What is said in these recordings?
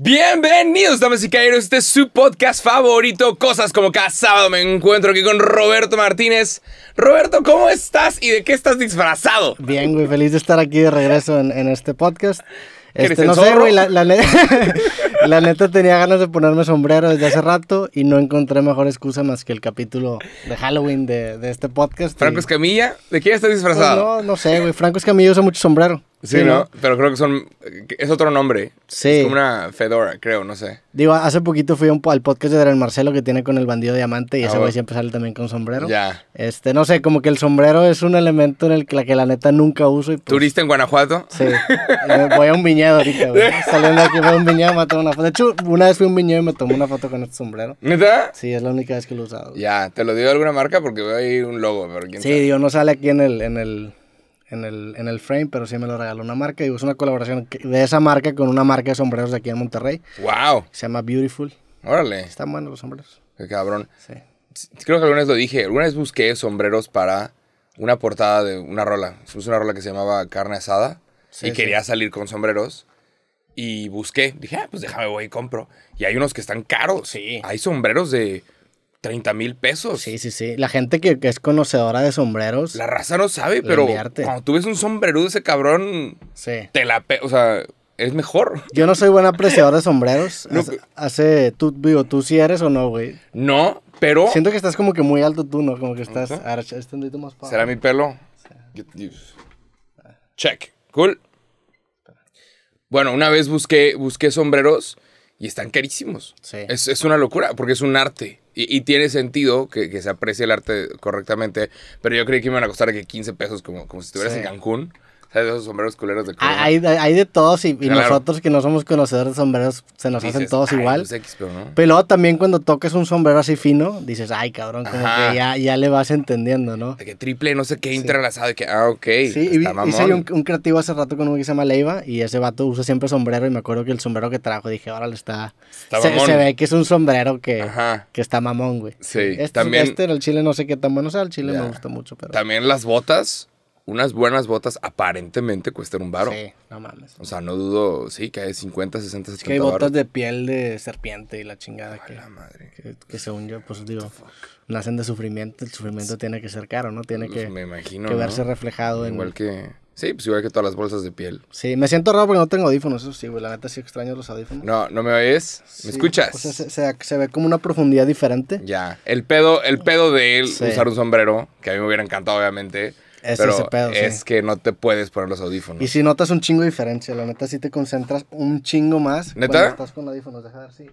Bienvenidos, damas y caballeros. Este es su podcast favorito. Cosas como cada sábado me encuentro aquí con Roberto Martínez. Roberto, ¿cómo estás y de qué estás disfrazado? Bien, güey, feliz de estar aquí de regreso en, este podcast. Este, no sé, güey, la, neta, tenía ganas de ponerme sombrero desde hace rato y no encontré mejor excusa más que el capítulo de Halloween de, este podcast. Franco Camilla? Escamilla, ¿de quién estás disfrazado? Pues no, no sé, güey. Franco Escamilla usa mucho sombrero. Sí, ¿no? Pero creo que son. Eh, es otro nombre. Sí. Es como una Fedora, creo, no sé. Digo, hace poquito fui un, al podcast de el Marcelo que tiene con el bandido diamante y ah, ese güey siempre sale también con sombrero. Ya. Este, no sé, como que el sombrero es un elemento en el que la, neta nunca uso. Y pues ¿Turista en Guanajuato? Sí. voy a un viñedo ahorita, güey. Saliendo aquí voy a un viñedo me tomo una foto. De hecho, una vez fui a un viñedo y me tomé una foto con este sombrero. ¿Neta? Sí, es la única vez que lo he usado. Ya, ¿te lo dio alguna marca? Porque veo ahí un logo, pero Sí, digo, no sale aquí en el. En el en el, frame, pero sí me lo regaló una marca. y es una colaboración de esa marca con una marca de sombreros de aquí en Monterrey. ¡Wow! Se llama Beautiful. Órale. Están buenos los sombreros. Qué cabrón. Sí. Creo que alguna vez lo dije. Alguna vez busqué sombreros para una portada de una rola. fue una rola que se llamaba Carne Asada. y quería salir con sombreros. Y busqué. Dije, ah, pues déjame, voy y compro. Y hay unos que están caros. Sí. Hay sombreros de 30 mil pesos. Sí, sí, sí. La gente que, es conocedora de sombreros. La raza no sabe, pero cuando tú ves un sombrero de ese cabrón, sí. te la O sea, es mejor. Yo no soy buen apreciador de sombreros. hace, tú, digo, tú sí eres o no, güey. No, pero. Siento que estás como que muy alto tú, ¿no? Como que estás. Ah, este ¿Será mi pelo? Sí. Check. Cool. Bueno, una vez busqué, busqué sombreros y están carísimos. Sí. Es, es una locura porque es un arte. Y, tiene sentido que, se aprecie el arte correctamente, pero yo creí que me iban a costar que 15 pesos, como, como si estuvieras en Cancún. ¿Sabes? Esos sombreros culeros de Hay, de todos y, nosotros que no somos conocedores de sombreros se nos hacen todos igual. Pues pero, también cuando toques un sombrero así fino, dices, ay cabrón, como que ya, le vas entendiendo, ¿no? De que triple, no sé qué, sí. entrelazado y que, ah, ok. Sí, y, hice un, creativo hace rato con un que se llama Leiva y ese vato usa siempre sombrero y me acuerdo que el sombrero que trajo dije, ahora le está. se, ve que es un sombrero que, que está mamón, güey. Sí, este, también. Este el chile no sé qué tan bueno sea, el chile me gusta mucho, pero. También las botas unas buenas botas aparentemente cuestan un varo. Sí, no mames. O sea, no dudo, sí, que hay 50, 60, 70 que hay botas de piel de serpiente y la chingada. que, la madre. Que, según yo, pues digo, nacen de sufrimiento, el sufrimiento tiene que ser caro, ¿no? Tiene pues, que, me imagino, que verse reflejado en... igual que... Sí, pues igual que todas las bolsas de piel. Sí, me siento raro porque no tengo audífonos, eso sí, güey. La neta sí extraño los audífonos. No, ¿no me oyes? ¿Me escuchas? O sea, se, ve como una profundidad diferente. Ya. El pedo, el pedo de él usar un sombrero, que a mí me hubiera encantado, obviamente. Es es que no te puedes poner los audífonos. Y si notas un chingo de diferencia, la neta, si te concentras un chingo más. ¿Neta? Cuando estás con audífonos, deja ver si.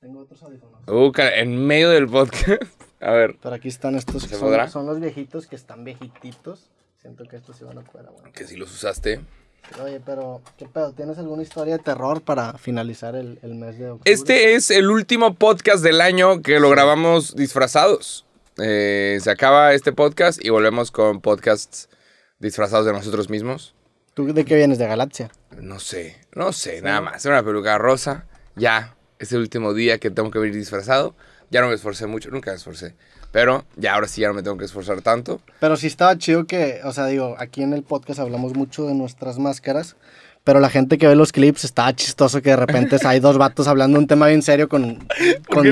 Tengo otros audífonos. Uh, en medio del podcast. A ver. Pero aquí están estos que son, los viejitos que están viejitos Siento que estos se van a poder Que si los usaste. Oye, pero ¿qué pedo? ¿Tienes alguna historia de terror para finalizar el, el mes de octubre? Este es el último podcast del año que lo grabamos disfrazados eh, se acaba este podcast y volvemos con podcasts disfrazados de nosotros mismos. ¿Tú de qué vienes? ¿De Galaxia? No sé, no sé, nada más. Una peluca rosa, ya. Es el último día que tengo que venir disfrazado. Ya no me esforcé mucho, nunca me esforcé. Pero ya ahora sí ya no me tengo que esforzar tanto. Pero sí estaba chido que, o sea, digo, aquí en el podcast hablamos mucho de nuestras máscaras pero la gente que ve los clips está chistoso que de repente hay dos vatos hablando un tema bien serio con... ¿Por,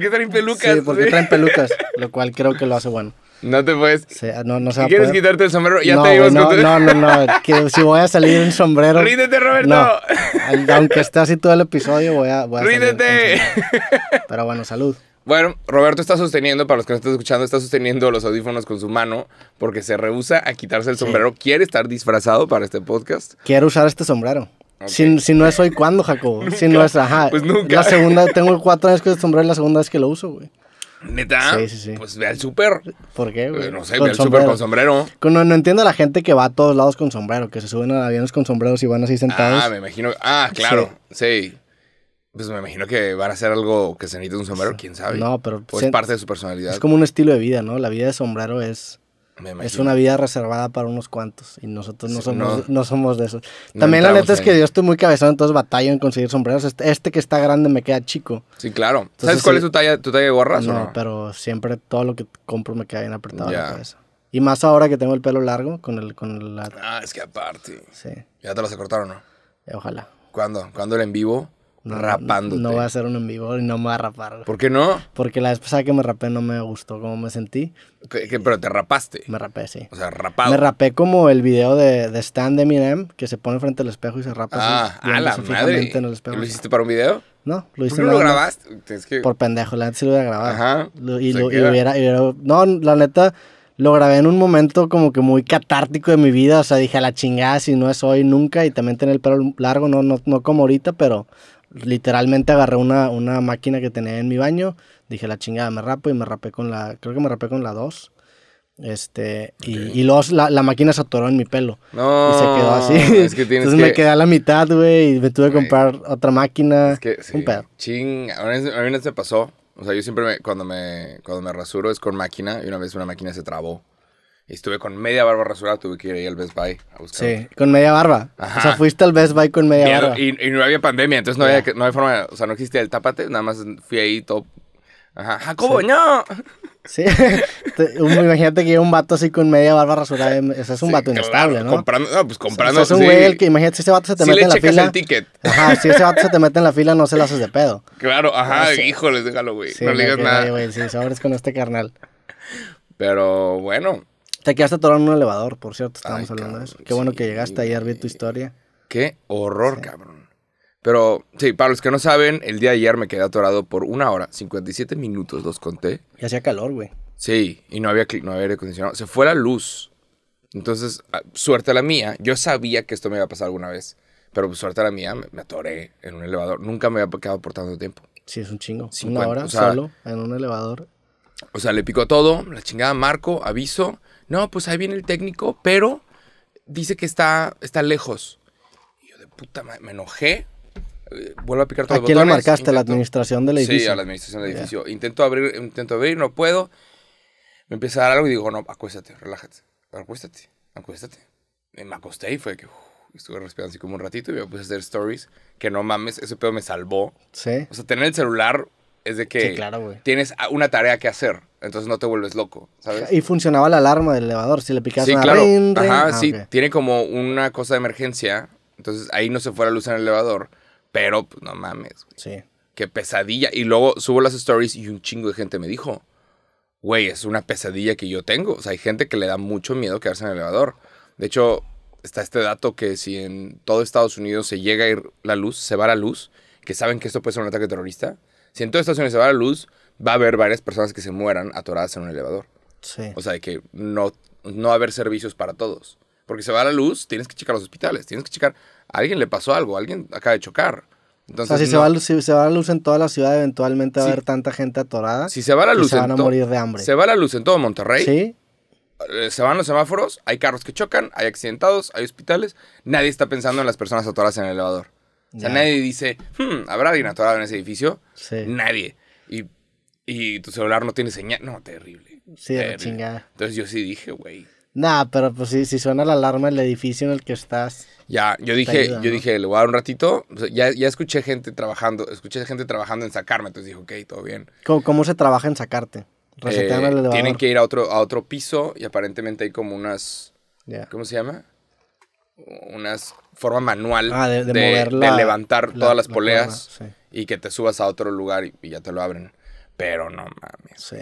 qué, traen pelucas? Sí, porque traen pelucas, lo cual creo que lo hace bueno. No te puedes... no, no ¿Quieres quitarte el sombrero? Ya no, te ibas no, con... no, no, no, si voy a salir en sombrero... ¡Ríndete, Roberto! Aunque esté así todo el episodio, voy a... Voy ¡Ríndete! pero bueno, salud. Bueno, Roberto está sosteniendo, para los que no están escuchando, está sosteniendo los audífonos con su mano porque se rehúsa a quitarse el sombrero. Quiere estar disfrazado para este podcast. Quiero usar este sombrero. Si, no es hoy, ¿cuándo, Jacobo? Si no es, ajá. Pues nunca. La segunda, tengo cuatro años con este sombrero y la segunda vez que lo uso, güey. ¿Neta? Sí, sí, sí. Pues ve al súper. ¿Por qué, pues No sé, ve al súper con sombrero. No, no entiendo a la gente que va a todos lados con sombrero, que se suben a aviones con sombreros y van así sentados. Ah, me imagino. Ah, claro. sí. Pues me imagino que van a hacer algo que se necesite un sombrero, quién sabe. No, pero. es parte de su personalidad. Es como un estilo de vida, ¿no? La vida de sombrero es. Es una vida reservada para unos cuantos y nosotros no somos, no, somos de eso. También la neta es que yo estoy muy cabezado, entonces batallo en conseguir sombreros. Este, este, que está grande me queda chico. Sí, claro. ¿Sabes cuál es tu talla, tu talla de gorras? No, pero siempre todo lo que compro me queda bien apretado la cabeza. Y más ahora que tengo el pelo largo con el... Con la... Ah, es que aparte. Sí. ¿Ya te lo se cortaron, no? Ojalá. ¿Cuándo? ¿Cuándo el en vivo? No, Rapándote. No voy a hacer un en y no me voy a rapar. ¿Por qué no? Porque la vez pasada que me rapé no me gustó cómo me sentí. pero te rapaste? Me rapé, sí. O sea, rapado. Me rapé como el video de, de Stan de Eminem, que se pone frente al espejo y se rapa ah, así. Ah, la madre. En espejo. ¿Lo hiciste para un video? No, lo hice. ¿Por qué no lo grabaste? Por pendejo, la neta sí lo pues hubiera grabado. Ajá. y, lo, hubiera, No, la neta lo grabé en un momento como que muy catártico de mi vida. O sea, dije a la chingada si no es hoy nunca. Y también tener el pelo largo, no, no como ahorita, pero literalmente agarré una, una máquina que tenía en mi baño, dije la chingada, me rapo y me rapé con la, creo que me rapé con la 2. Este, y, y, la, máquina se atoró en mi pelo. No, y se quedó así. Entonces me quedé a la mitad, güey, y me tuve que comprar otra máquina. Un pedo. Ching, a mí, no se pasó. O sea, yo siempre me, cuando, me, cuando me rasuro es con máquina y una vez una máquina se trabó. Y estuve con media barba rasurada, tuve que ir ahí al Best Buy a buscar. Sí, con media barba. Ajá. O sea, fuiste al Best Buy con media barba. Y, no había pandemia, entonces no, había, no había forma, o sea, no existía el tápate, nada más fui ahí todo. Ajá, ¿Cómo no. Sí, imagínate que un vato así con media barba rasurada, em, ese es un vato inestable, ¿no? Comprando, no, pues comprando. Ese es un güey el que, imagínate, si ese vato se te mete en la fila. el ticket. Ajá, si ese vato se te mete en la fila, no se lo haces de pedo. Claro, ajá, híjoles, déjalo, güey. no le digas nada. sí, sobres con este carnal. Pero bueno, te quedaste atorado en un elevador, por cierto, estábamos hablando de eso. Qué bueno que llegaste ayer, vi tu historia. Qué horror, cabrón. Pero sí, para los que no saben, el día de ayer me quedé atorado por una hora, 57 minutos, los conté. Y hacía calor, güey. Sí, y no había, no había aire acondicionado. Se fue la luz. Entonces, ah, suerte la mía. Yo sabía que esto me iba a pasar alguna vez. Pero pues, suerte la mía, me, atoré en un elevador. Nunca me había quedado por tanto tiempo. Sí, es un chingo. una hora solo en un elevador. O sea, le picó todo, la chingada marco, aviso no, pues ahí viene el técnico, pero dice que está, está lejos. Y yo de puta madre, me enojé. Eh, vuelvo a picar todo. ¿A los quién botones. le marcaste? la administración del edificio? Sí, a la administración del edificio. Intento abrir, intento abrir, no puedo. Me empieza a dar algo y digo, no, acuéstate, relájate. Acuéstate, acuéstate. Y me acosté y fue que... estuve respirando así como un ratito y me puse a hacer stories. Que no mames, ese pedo me salvó. Sí. O sea, tener el celular es de que tienes una tarea que hacer. Entonces no te vuelves loco, ¿sabes? Y funcionaba la alarma del elevador, si le picabas sí, una claro. Ajá, ah, sí, tiene como una cosa de emergencia, entonces ahí no se fuera luz en el elevador, pero pues no mames. Sí. Qué pesadilla. Y luego subo las stories y un chingo de gente me dijo, güey, es una pesadilla que yo tengo. O sea, hay gente que le da mucho miedo quedarse en el elevador. De hecho, está este dato que si en todo Estados Unidos se llega a ir la luz, se va la luz, que saben que esto puede ser un ataque terrorista, si en todo Estados Unidos se va la luz, va a haber varias personas que se mueran atoradas en un elevador. Sí. O sea, que no, no va a haber servicios para todos. Porque se va la luz, tienes que checar los hospitales, tienes que checar, alguien le pasó algo, alguien acaba de chocar. Entonces, si, se va, la, la luz en toda la ciudad, eventualmente va a haber tanta gente atorada. Si se va la luz se van a morir de hambre. Se va la luz en todo Monterrey. Sí. Eh, se van los semáforos, hay carros que chocan, hay accidentados, hay hospitales. Nadie está pensando en las personas atoradas en el elevador. O sea, nadie dice, hmm, ¿habrá alguien atorado en ese edificio? Nadie. Y y tu celular no tiene señal. No, terrible. Sí, terrible. chingada. Entonces yo sí dije, güey. Nah, pero pues sí, si suena la alarma el edificio en el que estás. Ya, yo dije, yo dije, le voy a dar un ratito. ya, ya escuché gente trabajando, escuché gente trabajando en sacarme, entonces dije, ok, todo bien. ¿Cómo, se trabaja en sacarte? el eh, tienen que ir a otro, a otro piso y aparentemente hay como unas. ¿Cómo se llama? Unas forma manual ah, de, levantar todas las poleas y que te subas a otro lugar y ya te lo abren. Pero no mames. Sí.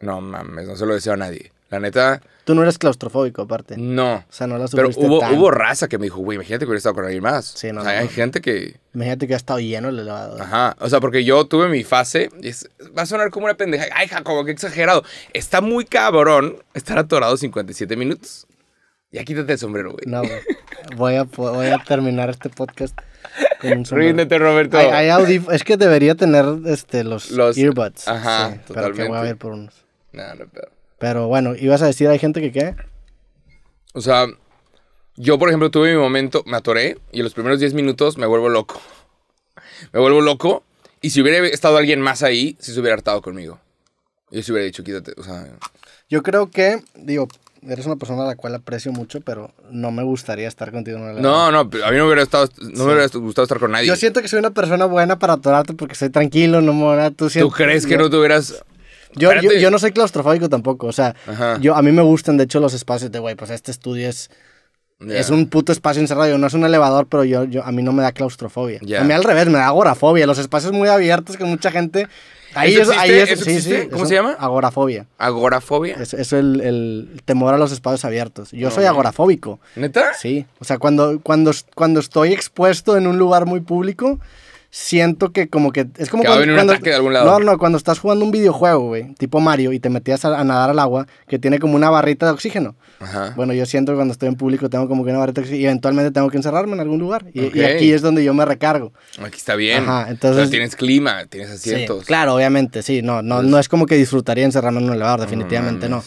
No mames, no se lo deseo a nadie. La neta. Tú no eres claustrofóbico, aparte. No. O sea, no la Pero hubo, hubo raza que me dijo, güey, imagínate que hubiera estado con alguien más. Sí, no. hay gente que. Imagínate que ha estado lleno el elevador. Ajá. O sea, porque yo tuve mi fase. Y va a sonar como una pendeja. Ay, Jacobo, qué exagerado. Está muy cabrón estar atorado 57 minutos. Ya quítate el sombrero, güey. No, güey. Voy a, terminar este podcast con un sombrero. Ríndete, Roberto. Hay, es que debería tener este, los, earbuds. Ajá, Pero que voy a por unos. no, pero... pero bueno, ibas a decir, ¿hay gente que qué? O sea, yo, por ejemplo, tuve mi momento, me atoré y en los primeros 10 minutos me vuelvo loco. Me vuelvo loco y si hubiera estado alguien más ahí, si se hubiera hartado conmigo. Yo se hubiera dicho, quítate, o sea... Yo creo que, digo, eres una persona a la cual aprecio mucho, pero no me gustaría estar contigo en No, no, a mí hubiera, estado, no me hubiera gustado estar con nadie. Yo siento que soy una persona buena para atorarte porque soy tranquilo, no mora. Tú, sientes ¿Tú crees que no tuvieras yo, yo, no soy claustrofóbico tampoco, o sea, yo, a mí me gustan de hecho los espacios de, güey, pues este estudio es... Es un puto espacio encerrado, no es un elevador, pero yo, yo a mí no me da claustrofobia. A mí al revés, me da agorafobia. Los espacios muy abiertos que mucha gente Ahí ¿Eso es, sí, sí, ¿Cómo se llama? Agorafobia. Agorafobia. Es, es el, temor a los espacios abiertos. Yo soy agorafóbico. ¿Neta? Sí. O sea, cuando, cuando, cuando estoy expuesto en un lugar muy público, siento que como que es como cuando, No, cuando estás jugando un videojuego, güey, tipo Mario y te metías a, nadar al agua que tiene como una barrita de oxígeno. Bueno, yo siento que cuando estoy en público tengo como que una barrita de oxígeno y eventualmente tengo que encerrarme en algún lugar y, aquí es donde yo me recargo. Aquí está bien. Ajá, entonces tienes clima, tienes asientos. claro, obviamente, sí, no no pues no es como que disfrutaría encerrarme en un elevador, definitivamente no.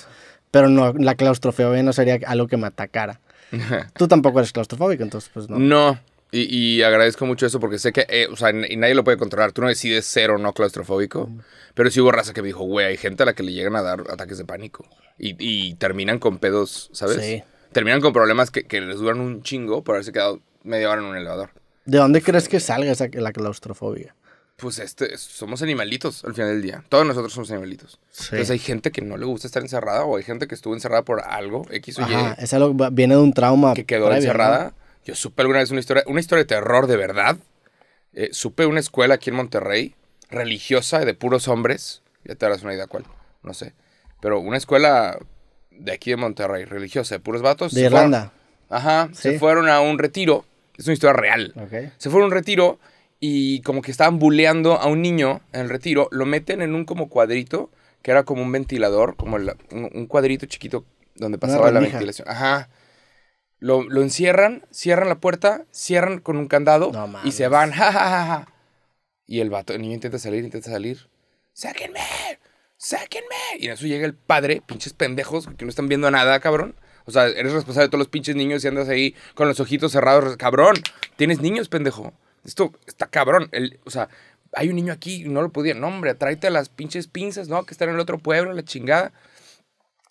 Pero no la claustrofobia no sería algo que me atacara. Tú tampoco eres claustrofóbico, entonces pues no. No. Y, agradezco mucho eso porque sé que, eh, o sea, y nadie lo puede controlar. Tú no decides ser o no claustrofóbico. Pero sí hubo raza que me dijo, güey, hay gente a la que le llegan a dar ataques de pánico. Y, terminan con pedos, ¿sabes? Sí. Terminan con problemas que, les duran un chingo por haberse quedado media hora en un elevador. ¿De dónde crees que salga esa, la claustrofobia? Pues este, somos animalitos al final del día. Todos nosotros somos animalitos. Entonces hay gente que no le gusta estar encerrada o hay gente que estuvo encerrada por algo, X o Y. Ah, es viene de un trauma. Que quedó encerrada. Yo supe alguna vez una historia, una historia de terror de verdad. Eh, supe una escuela aquí en Monterrey, religiosa, de puros hombres. Ya te darás una idea cuál, no sé. Pero una escuela de aquí de Monterrey, religiosa, de puros vatos. De Irlanda. ajá, se fueron a un retiro. Es una historia real. Se fueron a un retiro y como que estaban buleando a un niño en el retiro, lo meten en un como cuadrito, que era como un ventilador, como un, un, cuadrito chiquito donde pasaba la ventilación. Ajá. Lo, encierran, cierran la puerta, cierran con un candado y se van. y el vato, niño intenta salir, intenta salir. ¡Sáquenme! ¡Sáquenme! Y en eso llega el padre, pinches pendejos, que no están viendo nada, cabrón. O sea, eres responsable de todos los pinches niños y andas ahí con los ojitos cerrados. Cabrón, tienes niños, pendejo. Esto está cabrón. El, o sea, hay un niño aquí y no lo podía. No, hombre, tráete las pinches pinzas, ¿no? Que están en el otro pueblo, la chingada.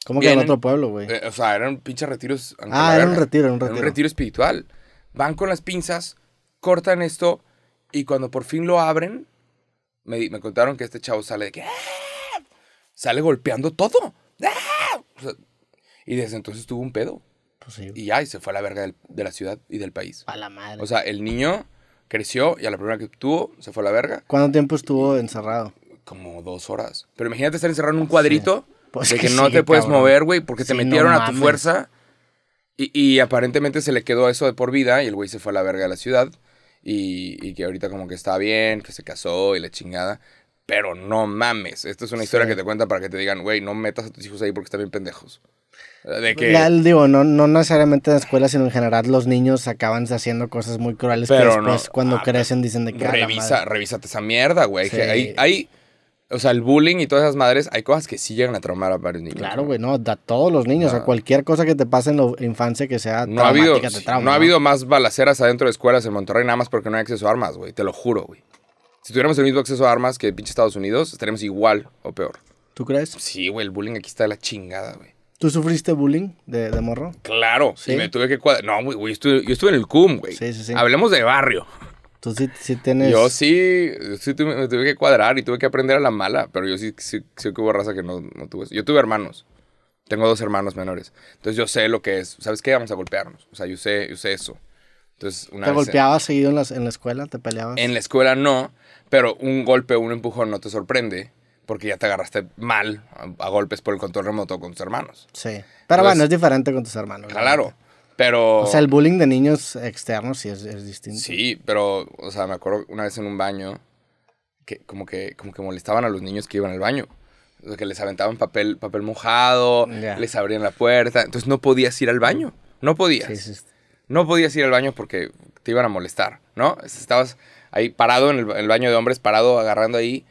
¿Cómo que en otro pueblo, güey? Eh, o sea, eran pinches retiros. Ah, era un retiro, un retiro. Era un retiro espiritual. Van con las pinzas, cortan esto y cuando por fin lo abren, me, me contaron que este chavo sale de que. Ah", sale golpeando todo. Ah", y desde entonces tuvo un pedo. Pues sí. Y ya, y se fue a la verga de la ciudad y del país. A la madre. O sea, el niño creció y a la primera que tuvo, se fue a la verga. ¿Cuánto tiempo estuvo encerrado? Como dos horas. Pero imagínate estar encerrado en un cuadrito. Pues de que, no te puedes mover, güey, porque te metieron a tu fuerza. Y, aparentemente se le quedó eso de por vida y el güey se fue a la verga de la ciudad. Y, que ahorita como que está bien, que se casó y la chingada. Pero no mames, esta es una historia que te cuenta para que te digan, güey, no metas a tus hijos ahí porque están bien pendejos. De que... digo, no, no necesariamente en la escuela, sino en general los niños acaban haciendo cosas muy crueles pero que después cuando ah, crecen dicen de que... Revisa, revísate esa mierda, güey. que hay o sea, el bullying y todas esas madres, hay cosas que sí llegan a traumar a varios niños. Claro, güey, no, a todos los niños, a cualquier cosa que te pase en la infancia que sea no ha habido, No, ha habido más balaceras adentro de escuelas en Monterrey nada más porque no hay acceso a armas, güey, te lo juro, güey. Si tuviéramos el mismo acceso a armas que pinche Estados Unidos, estaríamos igual o peor. ¿Tú crees? Sí, güey, el bullying aquí está de la chingada, güey. ¿Tú sufriste bullying de, morro? Claro, sí. Y me tuve que cuadrar. No, güey, yo estuve, yo estuve en el CUM, güey. Sí, sí, sí. Hablemos de barrio. Tú sí, tienes... Yo sí, sí tuve, me tuve que cuadrar y tuve que aprender a la mala, pero yo sí, sí, que hubo raza que no, no tuve eso. Yo tuve hermanos. Tengo dos hermanos menores. Entonces yo sé lo que es. ¿Sabes qué? Vamos a golpearnos. O sea, yo sé, yo sé eso. Entonces, una ¿Te golpeabas seguido en la, en la escuela? ¿Te peleabas? En la escuela no, pero un golpe, un empujón no te sorprende porque ya te agarraste mal a, golpes por el control remoto con tus hermanos. Sí. Pero bueno, es diferente con tus hermanos. Claro, pero. O sea, el bullying de niños externos sí es, distinto. Sí, pero, o sea, me acuerdo una vez en un baño que como que, como que molestaban a los niños que iban al baño. que les aventaban papel, papel mojado, les abrían la puerta. Entonces no podías ir al baño. No podías. No podías ir al baño porque te iban a molestar, ¿no? Estabas ahí parado en el baño de hombres, parado agarrando ahí.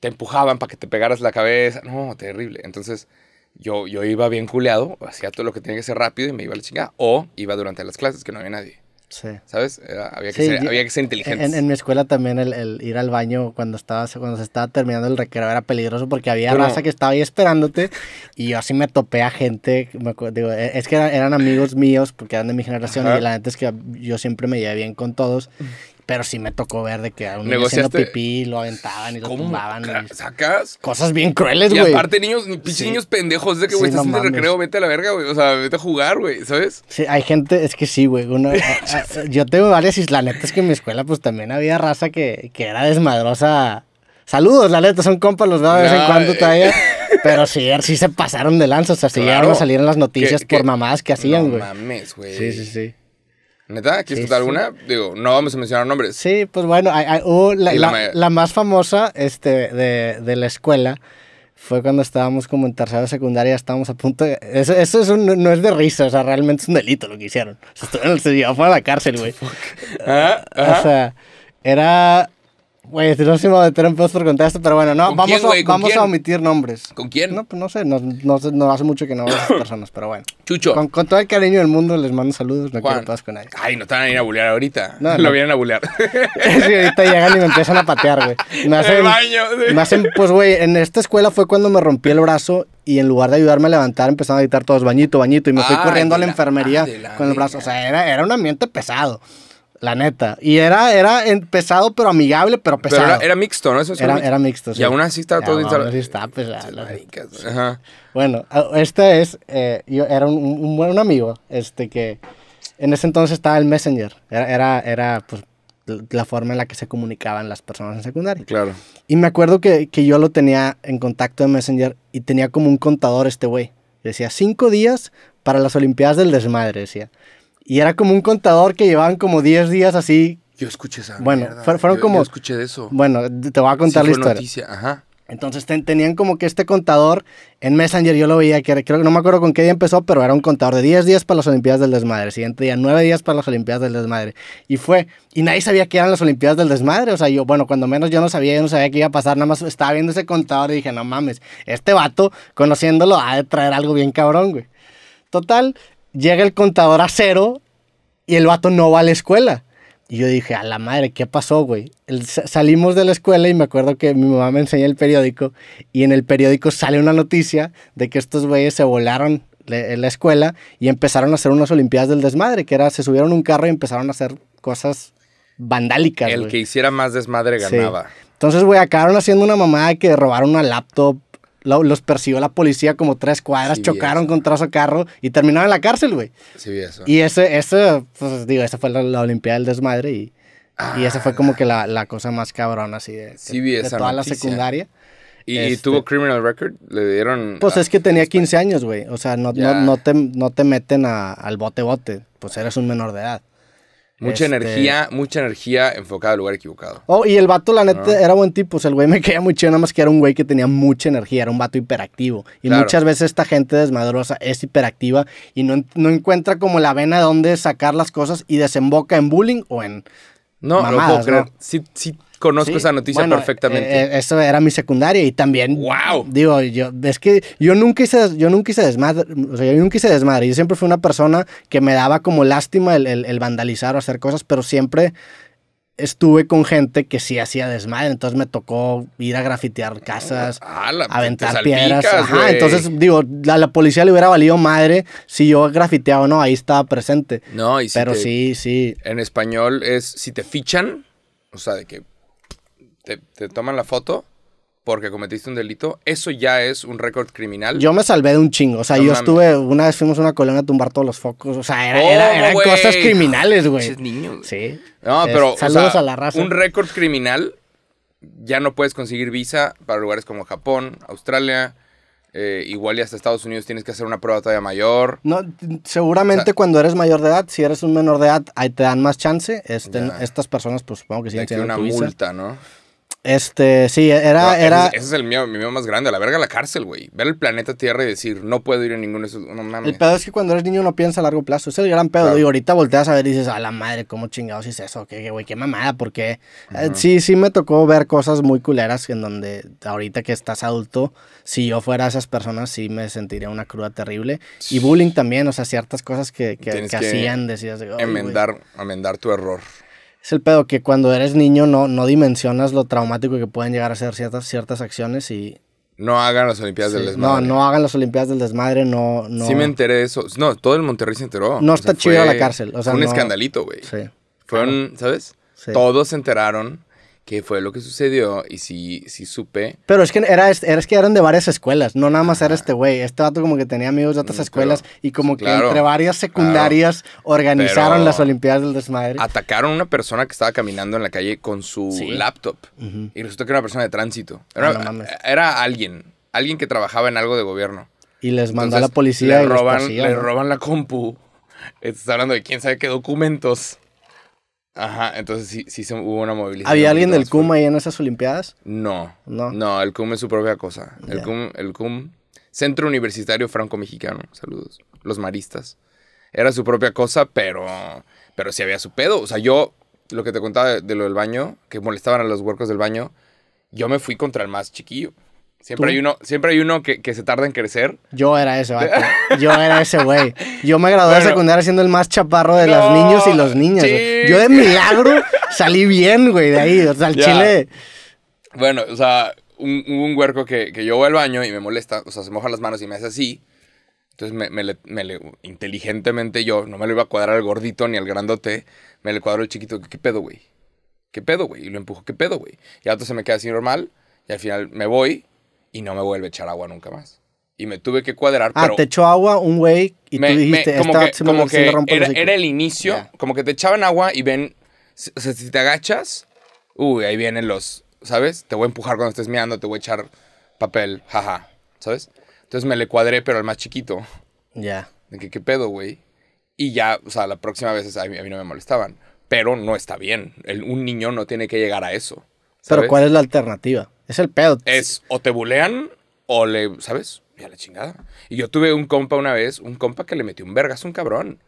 Te empujaban para que te pegaras la cabeza. No, terrible. Entonces yo, iba bien culeado, hacía todo lo que tenía que hacer rápido y me iba a la chingada. O iba durante las clases, que no había nadie. Sí. ¿Sabes? había, que ser, inteligente. En, mi escuela también el, ir al baño cuando, cuando se estaba terminando el recreo era peligroso porque había raza que estaba ahí esperándote y yo así me topé a gente. E, es que eran, amigos míos porque eran de mi generación y la neta es que yo siempre me llevé bien con todos pero sí me tocó ver de que a un niño haciendo pipí lo aventaban y lo ¿Cómo? tumbaban. ¿Sacas? Cosas bien crueles, güey. Y aparte, niños, pinches niños pendejos, de que, güey, Sí, estás no el recreo, vete a la verga, güey. O sea, vete a jugar, güey, ¿sabes? Sí, hay gente, es que sí, güey. Uno, yo tengo varias, y la neta es que en mi escuela, pues también había raza que, que era desmadrosa. Saludos, la neta, son compas los veo de vez en cuando todavía. Pero sí, sí se pasaron de lanza, o sea, sí llegaron a salir en las noticias por mamadas que hacían, güey. No mames, güey. Sí, sí, sí. ¿Neta? ¿Quieres sí, contar alguna? Digo, no vamos a mencionar nombres. Sí, pues bueno, la, la, más famosa este, de, de, la escuela fue cuando estábamos como en tercera secundaria, estábamos a punto de... Eso, es un, no es de risa, o sea, realmente es un delito lo que hicieron. se llevó a la cárcel, güey. Ah, o sea, era Güey, no se si me voy a meter en pedos por contar esto, pero bueno, no, vamos, a, omitir nombres. ¿Con quién? No, pues no sé, no, hace mucho que no veo a esas personas, pero bueno. Chucho. Con, todo el cariño del mundo les mando saludos, no Juan. quiero todos con nadie. Ay, no están ahí a ir bulear ahorita. No, Lo vienen a bulear. sí, ahorita llegan y me empiezan a patear, güey. Me hacen, baño, pues güey, en esta escuela fue cuando me rompí el brazo y en lugar de ayudarme a levantar empezaron a gritar todos bañito, bañito y me fui ah, corriendo a la enfermería con el brazo. O sea, era un ambiente pesado. La neta. Y era, era pesado, pero amigable, pero pesado. Pero era, mixto, ¿no? era, mixto. sí. Y aún así estaba todo instalado. así pesado. Bueno, ah, este es. Eh, yo era un, buen amigo. Este que. En ese entonces estaba el Messenger. Era, era, era pues, la forma en la que se comunicaban las personas en secundaria. Claro. Y me acuerdo que, que yo lo tenía en contacto de Messenger y tenía como un contador este güey. Decía, cinco días para las Olimpiadas del Desmadre, decía. Y era como un contador que llevaban como 10 días así. Yo escuché esa. Bueno, fueron como. escuché eso. Bueno, te voy a contar la historia. Noticia. Entonces tenían como que este contador en Messenger, yo lo veía, que creo no me acuerdo con qué día empezó, pero era un contador de 10 días para las Olimpiadas del Desmadre, siguiente día 9 días para las Olimpiadas del Desmadre. Y fue, y nadie sabía que eran las Olimpiadas del Desmadre, o sea, yo, bueno, cuando menos yo no sabía, yo no sabía qué iba a pasar, nada más estaba viendo ese contador y dije, no mames, este vato, conociéndolo, ha de traer algo bien cabrón, güey. Total, llega el contador a cero y el vato no va a la escuela. Y yo dije, a la madre, ¿qué pasó, güey? salimos de la escuela y me acuerdo que mi mamá me enseñó el periódico y en el periódico sale una noticia de que estos güeyes se volaron en la escuela y empezaron a hacer unas Olimpiadas del desmadre, que era, se subieron un carro y empezaron a hacer cosas vandálicas. El que hiciera más desmadre ganaba. Entonces, güey, acabaron haciendo una mamada que robaron una laptop, los persiguió la policía como tres cuadras, chocaron contra su carro y terminaron en la cárcel, güey. Sí, vi eso. Y ese, ese, pues digo, esa fue la, la Olimpiada del Desmadre y, y esa fue como que la, cosa más cabrón así de, toda la secundaria. ¿Y este tuvo criminal record? ¿Le dieron...? Pues es que tenía 15 este? años, güey. O sea, no, te, no te meten al bote-bote. Pues eres un menor de edad. Mucha este, energía, mucha energía enfocada al lugar equivocado. Oh, y el vato, la neta, ah. era buen tipo. O el güey me caía muy chido, nada más que era un güey que tenía mucha energía, era un vato hiperactivo. Y muchas veces esta gente desmadrosa es hiperactiva y no, encuentra como la vena de dónde sacar las cosas y desemboca en bullying o en. No, mamadas, no puedo creer. ¿no? Conozco esa noticia perfectamente. Eh, eh, eso era mi secundaria y también. ¡Wow! Digo, yo, es que yo nunca hice, yo nunca desmadre. O sea, yo nunca hice desmadre. Yo siempre fui una persona que me daba como lástima el, vandalizar o hacer cosas, pero siempre estuve con gente que sí hacía desmadre, entonces me tocó ir a grafitear casas, a aventar piedras. entonces digo, a la policía le hubiera valido madre si yo grafiteaba o no, ahí estaba presente. No, y si Pero sí, sí. En español es si te fichan, o sea, de que te, toman la foto porque cometiste un delito, eso ya es un récord criminal. Yo me salvé de un chingo. O sea, yo estuve, una vez fuimos a una colonia a tumbar todos los focos. O sea, eran cosas criminales, güey. Sí. No, pero. saludos a la raza. Un récord criminal, ya no puedes conseguir visa para lugares como Japón, Australia. Eh, igual y hasta Estados Unidos tienes que hacer una prueba todavía mayor. No, seguramente cuando eres mayor de edad, si eres un menor de edad, ahí te dan más chance. Este, estas personas, pues supongo que sí tienen una multa, ¿no? Este, sí, era. era... Ese, es el mío, mi más grande, la verga la cárcel, güey. Ver el planeta Tierra y decir, no puedo ir a ninguno de esos. No mames. El pedo es que cuando eres niño no piensa a largo plazo. Ese es el gran pedo. Y ahorita volteas a ver y dices, a la madre, cómo chingados es eso. ¿Qué, güey, qué mamada, porque eh, sí, sí me tocó ver cosas muy culeras en donde ahorita que estás adulto, si yo fuera a esas personas, sí me sentiría una cruda terrible. Y bullying también, o sea, ciertas cosas que, que, hacían, decías. Emendar, amendar tu error. Es el pedo que cuando eres niño no, no dimensionas lo traumático que pueden llegar a ser ciertas, ciertas acciones y... No hagan las Olimpiadas del Desmadre. No, no hagan las Olimpiadas del Desmadre, no, Sí me enteré de eso. No, todo el Monterrey se enteró. No está chido a la cárcel. O fue un escandalito, güey. Sí. Fue ¿sabes? Todos se enteraron qué fue lo que sucedió y si si supe. Pero es que, era, era que eran de varias escuelas, no nada más era este güey. Este vato como que tenía amigos de otras escuelas y como que entre varias secundarias organizaron las Olimpiadas del Desmadre. Atacaron a una persona que estaba caminando en la calle con su laptop y resultó que era una persona de tránsito. Ah, era, alguien, alguien que trabajaba en algo de gobierno. Y les mandó a la policía. y les, roban la compu. Estás hablando de quién sabe qué documentos. Ajá, entonces sí, hubo una movilización. ¿Había alguien del CUM ahí en esas Olimpiadas? No. No. No, el CUM es su propia cosa. El, CUM, el CUM, Centro Universitario Franco-Mexicano, saludos. Los maristas. Era su propia cosa, pero, pero sí había su pedo. O sea, yo, lo que te contaba de, de lo del baño, que molestaban a los huercos del baño, yo me fui contra el más chiquillo. Siempre hay uno, siempre hay uno que, se tarda en crecer. Yo era ese, Yo era ese güey. Yo me gradué de secundaria siendo el más chaparro de los niños y los niñas. Yo de milagro salí bien, güey, de ahí. O sea, el chile. Bueno, o sea, un, un huerco que, yo voy al baño y me molesta, o sea, se moja las manos y me hace así. Entonces, me, inteligentemente yo, no me lo iba a cuadrar al gordito ni al grandote, me le cuadro el chiquito. ¿Qué pedo, güey? ¿Qué pedo, güey? Y lo empujo, ¿qué pedo, güey? Y el se me queda así normal. Y al final me voy y no me vuelve a echar agua nunca más. Y me tuve que cuadrar. Ah, te echó agua un güey y me, tú dijiste, como que, era, el inicio, como que te echaban agua y ven, o sea, si te agachas, uy, ahí vienen los, ¿sabes? Te voy a empujar cuando estés meando, te voy a echar papel, jaja, ¿sabes? Entonces me le cuadré, pero al más chiquito. Ya. De que, ¿qué pedo, güey? Y ya, o sea, la próxima vez a mí, a mí no me molestaban. Pero no está bien. un niño no tiene que llegar a eso. Pero ¿cuál es la alternativa? Es el pedo. Es o te bulean o le, ¿sabes? Ya la chingada. Y yo tuve un compa una vez, un compa que le metió un vergas, un cabrón.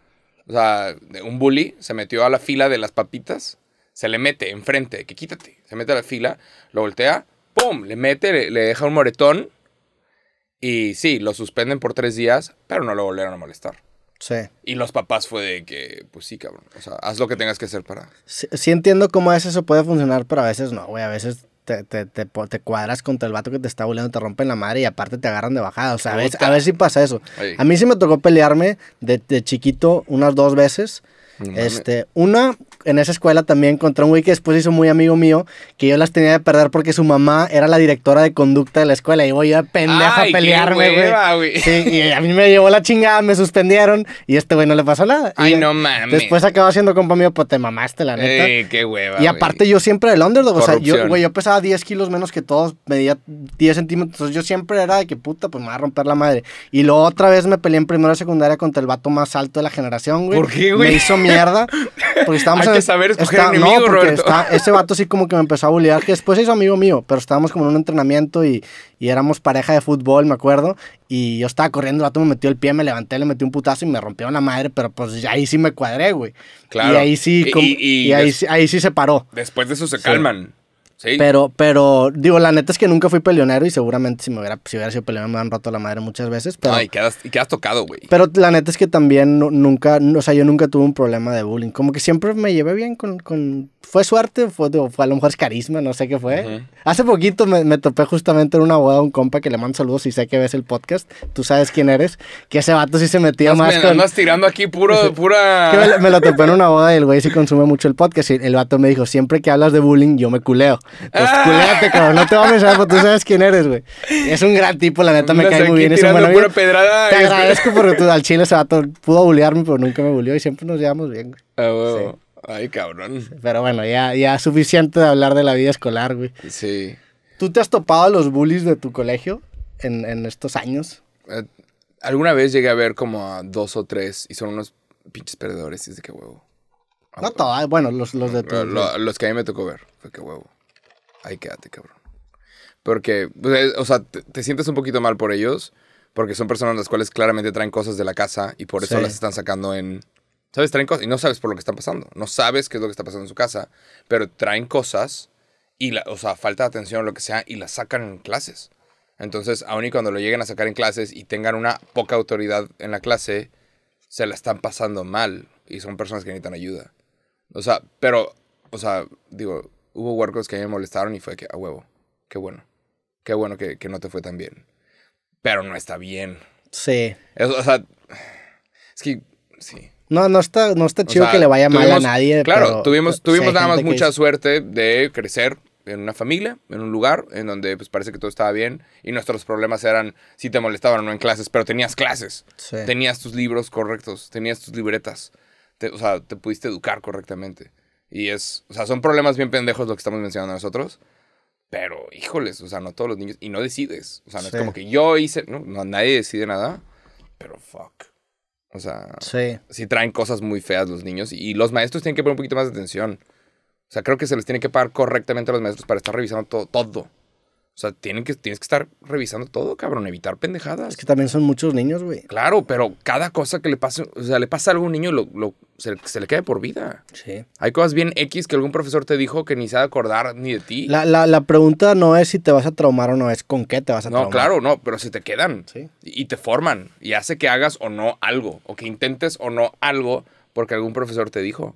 O sea, un bully se metió a la fila de las papitas, se le mete enfrente, que quítate, se mete a la fila, lo voltea, ¡pum! Le mete, le, deja un moretón. Y sí, lo suspenden por tres días, pero no lo volvieron a molestar. Sí. Y los papás fue de que, pues sí, cabrón. O sea, haz lo que tengas que hacer para. Sí, entiendo cómo a veces eso puede funcionar, pero a veces no, güey. A veces te, cuadras contra el vato que te está volando, te rompen la madre y aparte te agarran de bajada. O sea, a ver, si pasa eso. A mí sí me tocó pelearme de chiquito unas dos veces este, una, en esa escuela también encontré un güey que después hizo muy amigo mío, que yo las tenía de perder porque su mamá era la directora de conducta de la escuela. Y voy yo de pendejo a pelearme, güey. Sí, y a mí me llevó la chingada, me suspendieron y este güey no le pasó nada. Ay, no mames. Después acabó siendo compa mío, pues te mamaste, la neta. Eh, qué hueva. Y aparte, yo siempre del underdog. O sea, yo, güey, yo pesaba 10 kilos menos que todos, medía 10 centímetros. Entonces yo siempre era de que puta, pues me va a romper la madre. Y luego otra vez me peleé en primera secundaria contra el vato más alto de la generación, güey. ¿Por qué, güey? Me hizo mierda. Porque estábamos Hay saber no, ese este vato sí como que me empezó a bullear, que después hizo amigo mío, pero estábamos como en un entrenamiento y, éramos pareja de fútbol, me acuerdo, y yo estaba corriendo, el vato me metió el pie, me levanté, le metí un putazo y me rompió la madre, pero pues ahí sí me cuadré, güey. Claro. Y ahí sí, y, ahí, sí se paró. Después de eso se calman. Pero, pero, digo, la neta es que nunca fui peleonero y seguramente si me hubiera, sido peleonero me han roto la madre muchas veces. Pero, Ay, quedas, quedas tocado, güey. Pero la neta es que también nunca, o sea, yo nunca tuve un problema de bullying. Como que siempre me llevé bien con. con fue suerte, fue, fue a lo mejor es carisma, no sé qué fue. Hace poquito me, topé justamente en una boda a un compa que le mando saludos y sé que ves el podcast. Tú sabes quién eres. Que ese vato sí se metía más. Me con... tirando aquí puro, pura. me, me, lo topé en una boda y el güey sí consume mucho el podcast. Y el vato me dijo: Siempre que hablas de bullying, yo me culeo. Pues ah. cabrón. No te va a besar, porque tú sabes quién eres, güey. Es un gran tipo, la neta me cae muy bien. Es un buen Pedrada, te este. agradezco porque tú, al chile se va todo. Pudo bulearme, pero nunca me bullió y siempre nos llevamos bien, güey. Ah, Ay, cabrón. Pero bueno, ya, ya suficiente de hablar de la vida escolar, güey. Sí. ¿Tú te has topado a los bullies de tu colegio en, en estos años? Eh, alguna vez llegué a ver como a dos o tres y son unos pinches perdedores y es de qué huevo. no todos, bueno, los, los de tu... Los, que a mí me tocó ver, fue qué huevo ahí quédate, cabrón. Porque, pues, eh, o sea, te, sientes un poquito mal por ellos, porque son personas las cuales claramente traen cosas de la casa y por eso las están sacando en... ¿Sabes? Traen cosas y no sabes por lo que están pasando. No sabes qué es lo que está pasando en su casa, pero traen cosas y, la, o sea, falta de atención o lo que sea y las sacan en clases. Entonces, aun y cuando lo lleguen a sacar en clases y tengan una poca autoridad en la clase, se la están pasando mal y son personas que necesitan ayuda. O sea, pero, o sea, digo, hubo workouts que a mí me molestaron y fue que, a huevo, qué bueno. Qué bueno que, no te fue tan bien. Pero no está bien. Sí. Es, o sea, es que, sí. No, no está, no está chido que le vaya mal a nadie. Claro, tuvimos, tuvimos nada más mucha suerte de crecer en una familia, en un lugar en donde pues parece que todo estaba bien y nuestros problemas eran si te molestaban o no en clases, pero tenías clases, tenías tus libros correctos, tenías tus libretas, o sea, te pudiste educar correctamente. Y es, o sea, son problemas bien pendejos los que estamos mencionando nosotros. Pero, híjoles, o sea, no todos los niños. Y no decides. O sea, no es como que yo hice. No, nadie decide nada. Pero fuck. O sea, sí. sí traen cosas muy feas los niños. Y los maestros tienen que poner un poquito más de atención. O sea, creo que se les tiene que pagar correctamente a los maestros para estar revisando todo. todo. O sea, tienen que, tienes que estar revisando todo, cabrón, evitar pendejadas. Es que también son muchos niños, güey. Claro, pero cada cosa que le pase, o sea, le pasa a algún niño, lo, se, le quede por vida. Sí. Hay cosas bien X que algún profesor te dijo que ni se ha de acordar ni de ti. La, pregunta no es si te vas a traumar o no, es con qué te vas a no, traumar. No, claro, no, pero si te quedan. Sí. Y, te forman. Y hace que hagas o no algo, o que intentes o no algo porque algún profesor te dijo.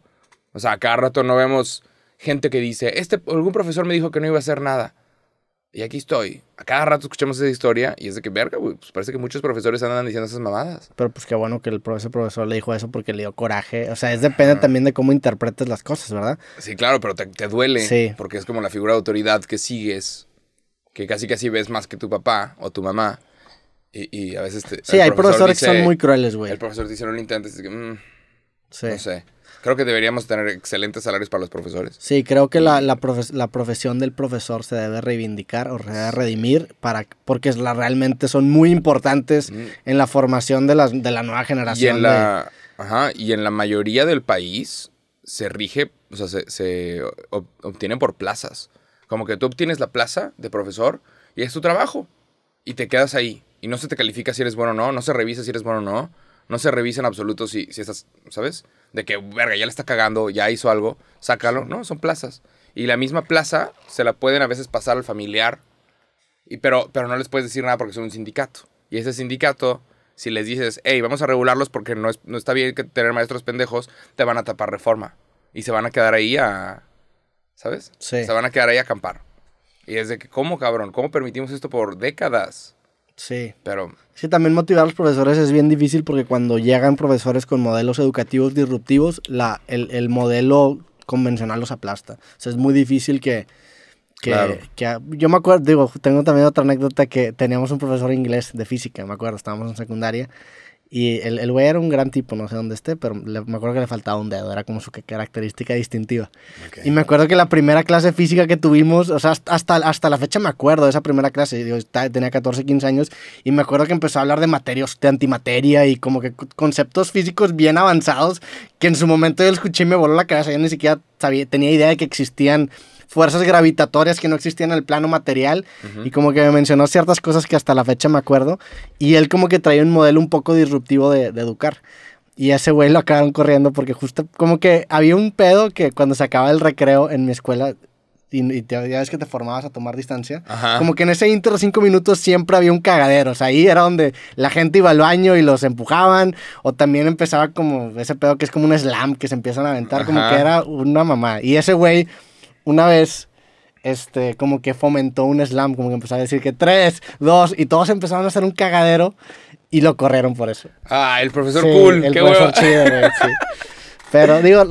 O sea, cada rato no vemos gente que dice, este, algún profesor me dijo que no iba a hacer nada y aquí estoy. A cada rato escuchamos esa historia y es de que, verga, güey, pues parece que muchos profesores andan diciendo esas mamadas. Pero pues qué bueno que el profesor, profesor le dijo eso porque le dio coraje. O sea, es depende también de cómo interpretes las cosas, ¿verdad? Sí, claro, pero te, duele. Sí. Porque es como la figura de autoridad que sigues, que casi casi ves más que tu papá o tu mamá. Y, a veces te, Sí, hay profesores que son muy crueles, güey. El profesor te dice, no que, mm, sí. No sé. Creo que deberíamos tener excelentes salarios para los profesores. Sí, creo que la, la, profesión del profesor se debe reivindicar o se debe redimir para, porque la, realmente son muy importantes en la formación de, las, de la nueva generación. Y en, la, y en la mayoría del país se rige, o sea, se, se obtienen por plazas. Como que tú obtienes la plaza de profesor y es tu trabajo y te quedas ahí. Y no se te califica si eres bueno o no, no se revisa si eres bueno o no, no se revisa en absoluto si, si estás, ¿sabes? de que, verga, ya le está cagando, ya hizo algo, sácalo. No, son plazas. Y la misma plaza se la pueden a veces pasar al familiar, y, pero, pero no les puedes decir nada porque son un sindicato. Y ese sindicato, si les dices, hey, vamos a regularlos porque no, está bien que tener maestros pendejos, te van a tapar reforma. Y se van a quedar ahí a... ¿Sabes? Se van a quedar ahí a acampar. Y es de que, ¿cómo, cabrón? ¿Cómo permitimos esto por décadas? Sí. Pero. Sí, también motivar a los profesores es bien difícil porque cuando llegan profesores con modelos educativos disruptivos, la, el, el modelo convencional los aplasta. O sea, es muy difícil que. Que, claro. que, yo me acuerdo, digo, tengo también otra anécdota que teníamos un profesor inglés de física, me acuerdo, estábamos en secundaria y el, el güey era un gran tipo, no sé dónde esté, pero me acuerdo que le faltaba un dedo, era como su característica distintiva. Y me acuerdo que la primera clase física que tuvimos, o sea, hasta, hasta la fecha me acuerdo de esa primera clase, tenía 14, 15 años, y me acuerdo que empezó a hablar de materia, de antimateria y como que conceptos físicos bien avanzados que en su momento yo escuché y me voló la cabeza, yo ni siquiera sabía, tenía idea de que existían fuerzas gravitatorias que no existían en el plano material y como que me mencionó ciertas cosas que hasta la fecha me acuerdo y él como que traía un modelo un poco disruptivo de, educar. Y ese güey lo acabaron corriendo porque justo como que había un pedo que cuando se acaba el recreo en mi escuela y, te, ya ves que te formabas a tomar distancia, como que en ese intro cinco minutos siempre había un cagadero. O sea, ahí era donde la gente iba al baño y los empujaban. O también empezaba como ese pedo que es como un slam que se empiezan a aventar, como que era una mamá. Y ese güey una vez este, como que fomentó un slam, como que empezó a decir que tres, dos, y todos empezaron a hacer un cagadero y lo corrieron por eso. Ah, el profesor cool, el qué profesor chido, sí. Pero digo,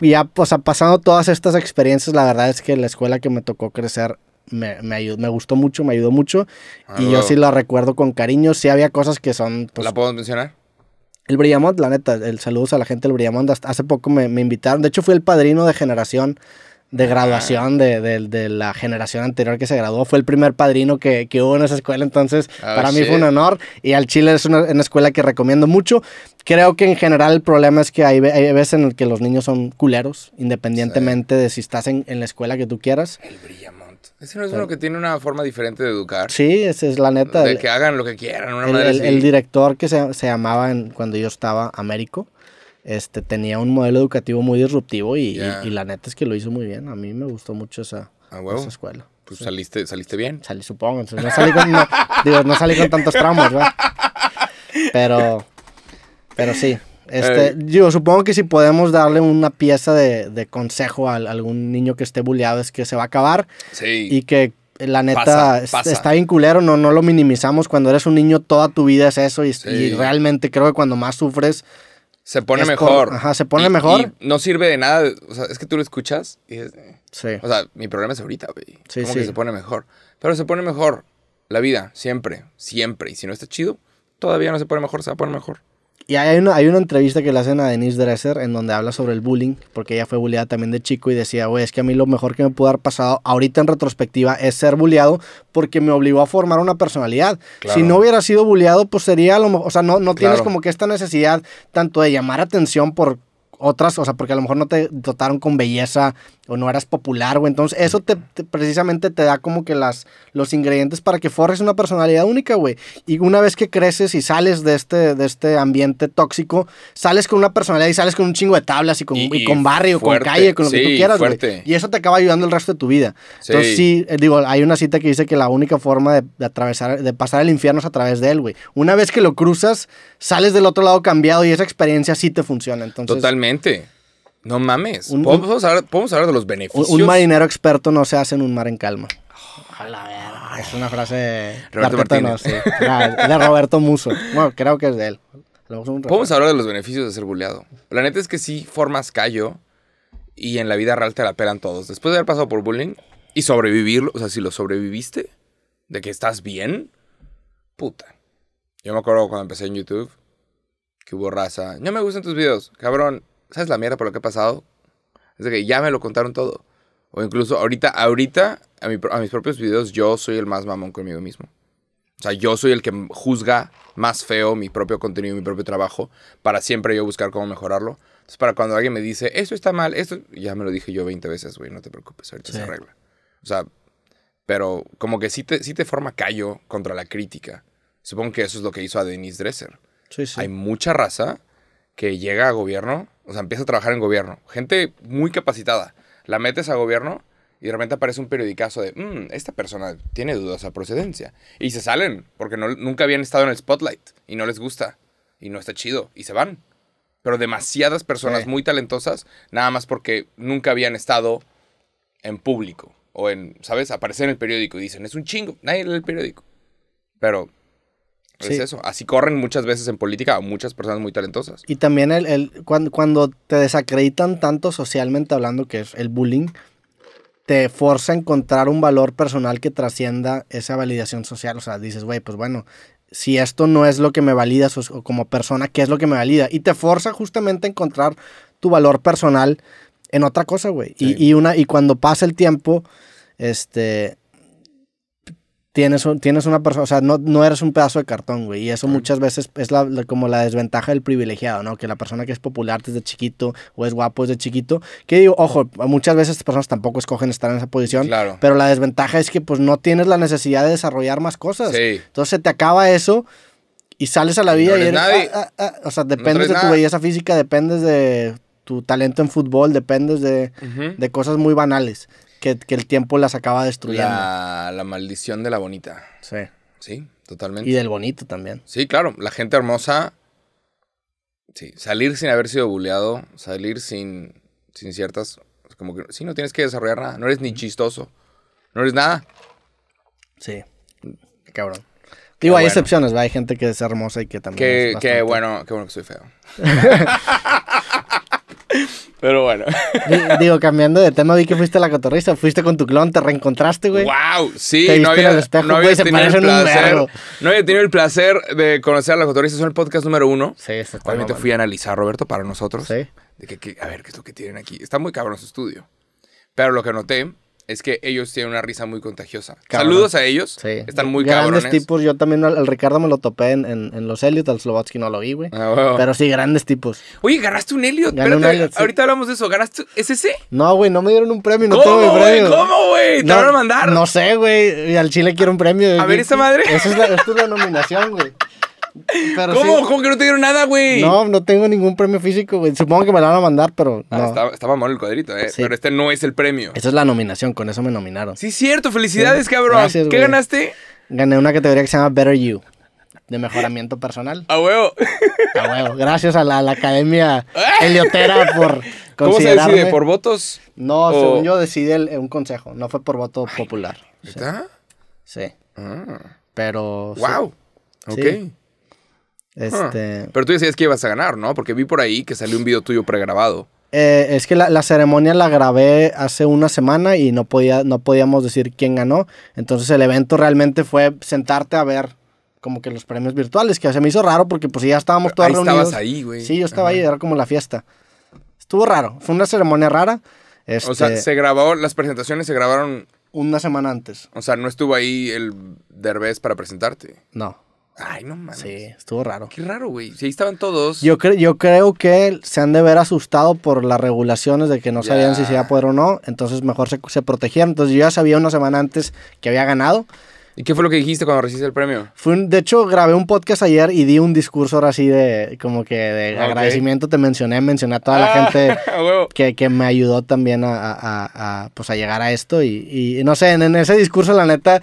ya, o sea, pasando todas estas experiencias, la verdad es que la escuela que me tocó crecer me, me, ayudó, me gustó mucho, me ayudó mucho. Ah, y yo sí la recuerdo con cariño. Sí había cosas que son... Pues ¿La puedo mencionar? El Brillamont, la neta, el saludos a la gente del Brillamont. hace poco me, me invitaron. De hecho, fui el padrino de generación de graduación de, la generación anterior que se graduó. Fue el primer padrino que, que hubo en esa escuela, entonces ah, para mí fue un honor. Y al Chile es una, escuela que recomiendo mucho. Creo que en general el problema es que hay, veces en el que los niños son culeros, independientemente de si estás en, la escuela que tú quieras. El Brillamont. Ese no es uno que tiene una forma diferente de educar. Sí, esa es la neta. De que hagan lo que quieran, el, director que se, se llamaba cuando yo estaba, Américo este, tenía un modelo educativo muy disruptivo y, la neta es que lo hizo muy bien. A mí me gustó mucho esa, escuela. Pues saliste, saliste bien. Salí, supongo. no salí con, tantos tramos, ¿verdad? Pero, pero sí. Este, eh. supongo que si podemos darle una pieza de, consejo a, algún niño que esté bulleado es que se va a acabar. Y que eh, la neta está bien culero, no, no lo minimizamos. Cuando eres un niño toda tu vida es eso y realmente creo que cuando más sufres se pone mejor. ajá, se pone mejor. no sirve de nada. O sea, es que tú lo escuchas y es. Sí. O sea, mi problema es ahorita, güey. que se pone mejor? Pero se pone mejor la vida, siempre, siempre. Y si no está chido, todavía no se pone mejor, se va a poner mejor. Y hay una, hay una entrevista que le hacen a Denise Dresser en donde habla sobre el bullying, porque ella fue bulleada también de chico y decía, güey, es que a mí lo mejor que me pudo haber pasado ahorita en retrospectiva es ser bulleado porque me obligó a formar una personalidad. Si no hubiera sido bulleado, pues sería lo mejor, o sea, no, no tienes como que esta necesidad tanto de llamar atención por otras, o sea, porque a lo mejor no te dotaron con belleza o no eras popular, güey. Entonces, eso te, precisamente te da como que las, los ingredientes para que forjes una personalidad única, güey. Y una vez que creces y sales de este, de este ambiente tóxico, sales con una personalidad y sales con un chingo de tablas y con, con barrio, con calle, con lo que tú quieras, güey. Y eso te acaba ayudando el resto de tu vida. Entonces, sí, eh, digo, hay una cita que dice que la única forma de, atravesar, de pasar el infierno es a través de él, güey. Una vez que lo cruzas, sales del otro lado cambiado y esa experiencia sí te funciona. Entonces, Totalmente. No mames. Un, ¿Podemos, hablar, de los beneficios. Un, marinero experto no se hace en un mar en calma. Ah, es una frase. Roberto de Roberto Muso. Bueno, creo que es de él. Podemos hablar de los beneficios de ser buleado. La neta es que si formas callo y en la vida real te la pelan todos. Después de haber pasado por bullying y sobrevivirlo, o sea, si lo sobreviviste, de que estás bien, puta. Yo me acuerdo cuando empecé en YouTube que hubo raza. No me gustan tus videos, cabrón ¿sabes la mierda por lo que ha pasado? Es de que ya me lo contaron todo. O incluso ahorita, ahorita, a, mis propios videos, yo soy el más mamón conmigo mismo. O sea, yo soy el que juzga más feo mi propio contenido, mi propio trabajo, para siempre yo buscar cómo mejorarlo. Entonces, para cuando alguien me dice, esto está mal, esto, ya me lo dije yo 20 veces, güey, no te preocupes, ahorita se arregla. O sea, pero como que sí te, sí te forma callo contra la crítica. Supongo que eso es lo que hizo a Denise Dresser. Sí, sí. Hay mucha raza que llega a gobierno, o sea, empieza a trabajar en gobierno. Gente muy capacitada. La metes a gobierno y de repente aparece un periodicazo de, mm, esta persona tiene dudas a procedencia. Y se salen porque nunca habían estado en el spotlight y no les gusta y no está chido y se van. Pero demasiadas personas muy talentosas, nada más porque nunca habían estado en público o en, ¿sabes? Aparecer en el periódico y dicen, es un chingo, nadie lee el periódico. Pero es eso. Así corren muchas veces en política muchas personas muy talentosas. Y también el, cuando, te desacreditan tanto socialmente hablando, que es el bullying, te forza a encontrar un valor personal que trascienda esa validación social. O sea, dices, güey, pues bueno, si esto no es lo que me valida como persona, ¿qué es lo que me valida? Y te forza justamente a encontrar tu valor personal en otra cosa, güey. Y, y cuando pasa el tiempo, este tienes, tienes una persona, o sea, no, eres un pedazo de cartón, güey. Y eso muchas veces es la, como la desventaja del privilegiado, ¿no? Que la persona que es popular desde chiquito o es guapo desde chiquito, que digo, ojo, muchas veces estas personas tampoco escogen estar en esa posición, claro. pero la desventaja es que pues no tienes la necesidad de desarrollar más cosas. Sí. Entonces se te acaba eso y sales a la vida y ah, ah, ah, o sea, dependes de tu belleza física, dependes de tu talento en fútbol, dependes de, de cosas muy banales que, el tiempo las acaba destruyendo. La, la maldición de la bonita. Sí. Sí, totalmente. Y del bonito también. Sí, claro. La gente hermosa. Sí, salir sin haber sido buleado, salir sin, sin ciertas. Como que sí, no tienes que desarrollar nada. No eres ni chistoso. No eres nada. Sí. Cabrón. Digo, hay excepciones, ¿verdad? Hay gente que es hermosa y que también. es bueno, qué bueno que soy feo. Pero bueno. Digo, cambiando de tema, vi que fuiste a la cotorrista, fuiste con tu clon, te reencontraste, güey. ¡Wow! Sí, no había, no, había tenido el placer, de conocer a la cotorrista es el podcast número uno. Sí, exactamente. fui a analizar, Roberto, para nosotros. Sí. a ver, ¿qué es lo que tienen aquí? Está muy cabrón su estudio. Pero lo que noté es que ellos tienen una risa muy contagiosa. Saludos a ellos. Sí. Están muy grandes tipos. Yo también al, Ricardo me lo topé en, en, los Elliot, al Slovatsky no lo vi, güey. Ah, Pero sí, grandes tipos. Oye, ganaste un Elliot. Elliot, ahorita hablamos de eso. ¿Ganaste? ¿Es ese? No, güey, no me dieron un premio. No ¿Cómo, güey? ¿Cómo, güey? ¿Te van a mandar? No sé, güey. Al Chile quiero un premio. A ver, esa madre. Esa es la, es la nominación, güey. ¿Cómo? ¿Cómo que no te dieron nada, güey? No, no tengo ningún premio físico, güey. Supongo que me lo van a mandar, pero. Ah, no. estaba, estaba mal el cuadrito, ¿eh? Pero este no es el premio. Esa es la nominación, con eso me nominaron. Sí, cierto, felicidades, cabrón. Gracias, ¿Qué ganaste? Gané una categoría que se llama Better You. De mejoramiento personal. A huevo. A huevo. Gracias a la, academia Eliotera por ¿Cómo se decide? ¿Por votos? No, según yo decide un consejo. No fue por voto popular. ¿Está? Sí. Ah. Pero. ¡Wow! Ok. Este, Pero tú decías que ibas a ganar, ¿no? Porque vi por ahí que salió un video tuyo pregrabado. Eh, es que la, ceremonia la grabé hace una semana y no, podíamos decir quién ganó. Entonces el evento realmente fue sentarte a ver como que los premios virtuales, que se me hizo raro porque pues ya estábamos todos ahí Estabas ahí, güey. Sí, yo estaba ahí, era como la fiesta. Estuvo raro, fue una ceremonia rara. O sea, este se grabó, las presentaciones se grabaron... Una semana antes. O sea, no estuvo ahí el Derbez para presentarte. No. Ay, no mames. Sí, estuvo raro. Qué raro, güey. ahí estaban todos. Yo, yo creo que se han de ver asustado por las regulaciones de que no sabían si se iba a poder o no. Entonces mejor se, se protegían. Entonces yo ya sabía una semana antes que había ganado. ¿Y qué fue lo que dijiste cuando recibiste el premio? Fue de hecho, grabé un podcast ayer y di un discurso ahora así de como que de agradecimiento. Te mencioné, mencioné a toda la ah, gente que, que, me ayudó también a, pues a llegar a esto. Y, no sé, en ese discurso, la neta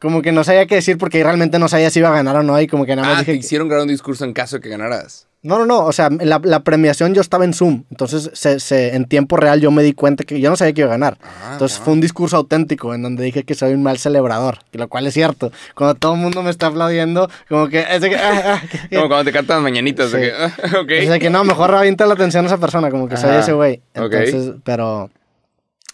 como que no sabía qué decir porque realmente no sabía si iba a ganar o no y como que nada más ah, dije... te hicieron grabar un discurso en caso de que ganaras. No, no, no, o sea, la, la premiación yo estaba en Zoom, entonces se, se, en tiempo real yo me di cuenta que yo no sabía que iba a ganar. Ah, entonces fue un discurso auténtico en donde dije que soy un mal celebrador, lo cual es cierto. Cuando todo el mundo me está aplaudiendo, como que... Ah, ah, como cuando te cantan mañanitas, o sea que, que no, mejor revienta la atención a esa persona, como que soy ese güey. Entonces, pero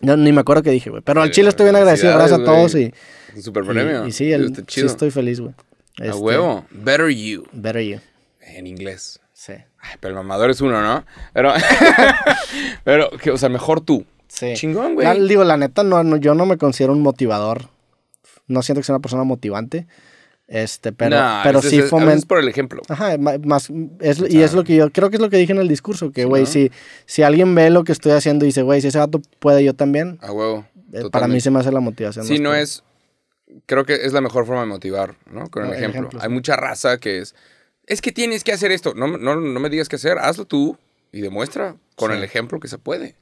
ni me acuerdo qué dije, güey. Pero al chile estoy bien agradecido. Gracias a todos y. Super premio. Y, sí, sí, estoy feliz, güey. a este, huevo. Better you. Better you. En inglés. Sí. Ay, pero el mamador es uno, ¿no? Pero, pero o sea, mejor tú. Sí. Chingón, güey. digo, la neta, no, no, yo no me considero un motivador. No siento que sea una persona motivante. Este, pero, nah, pero sí fomenta. Es por el ejemplo. Ajá, más, es, y es lo que yo creo que es lo que dije en el discurso, que, güey, si, si alguien ve lo que estoy haciendo y dice, güey, si ese vato puede, yo también. A huevo. Eh, para mí se me hace la motivación. Sí, no es. Creo que es la mejor forma de motivar, ¿no? Con el, ejemplo. Hay mucha raza que es. Es que tienes que hacer esto. No, no, no me digas qué hacer, hazlo tú y demuestra con el ejemplo que se puede.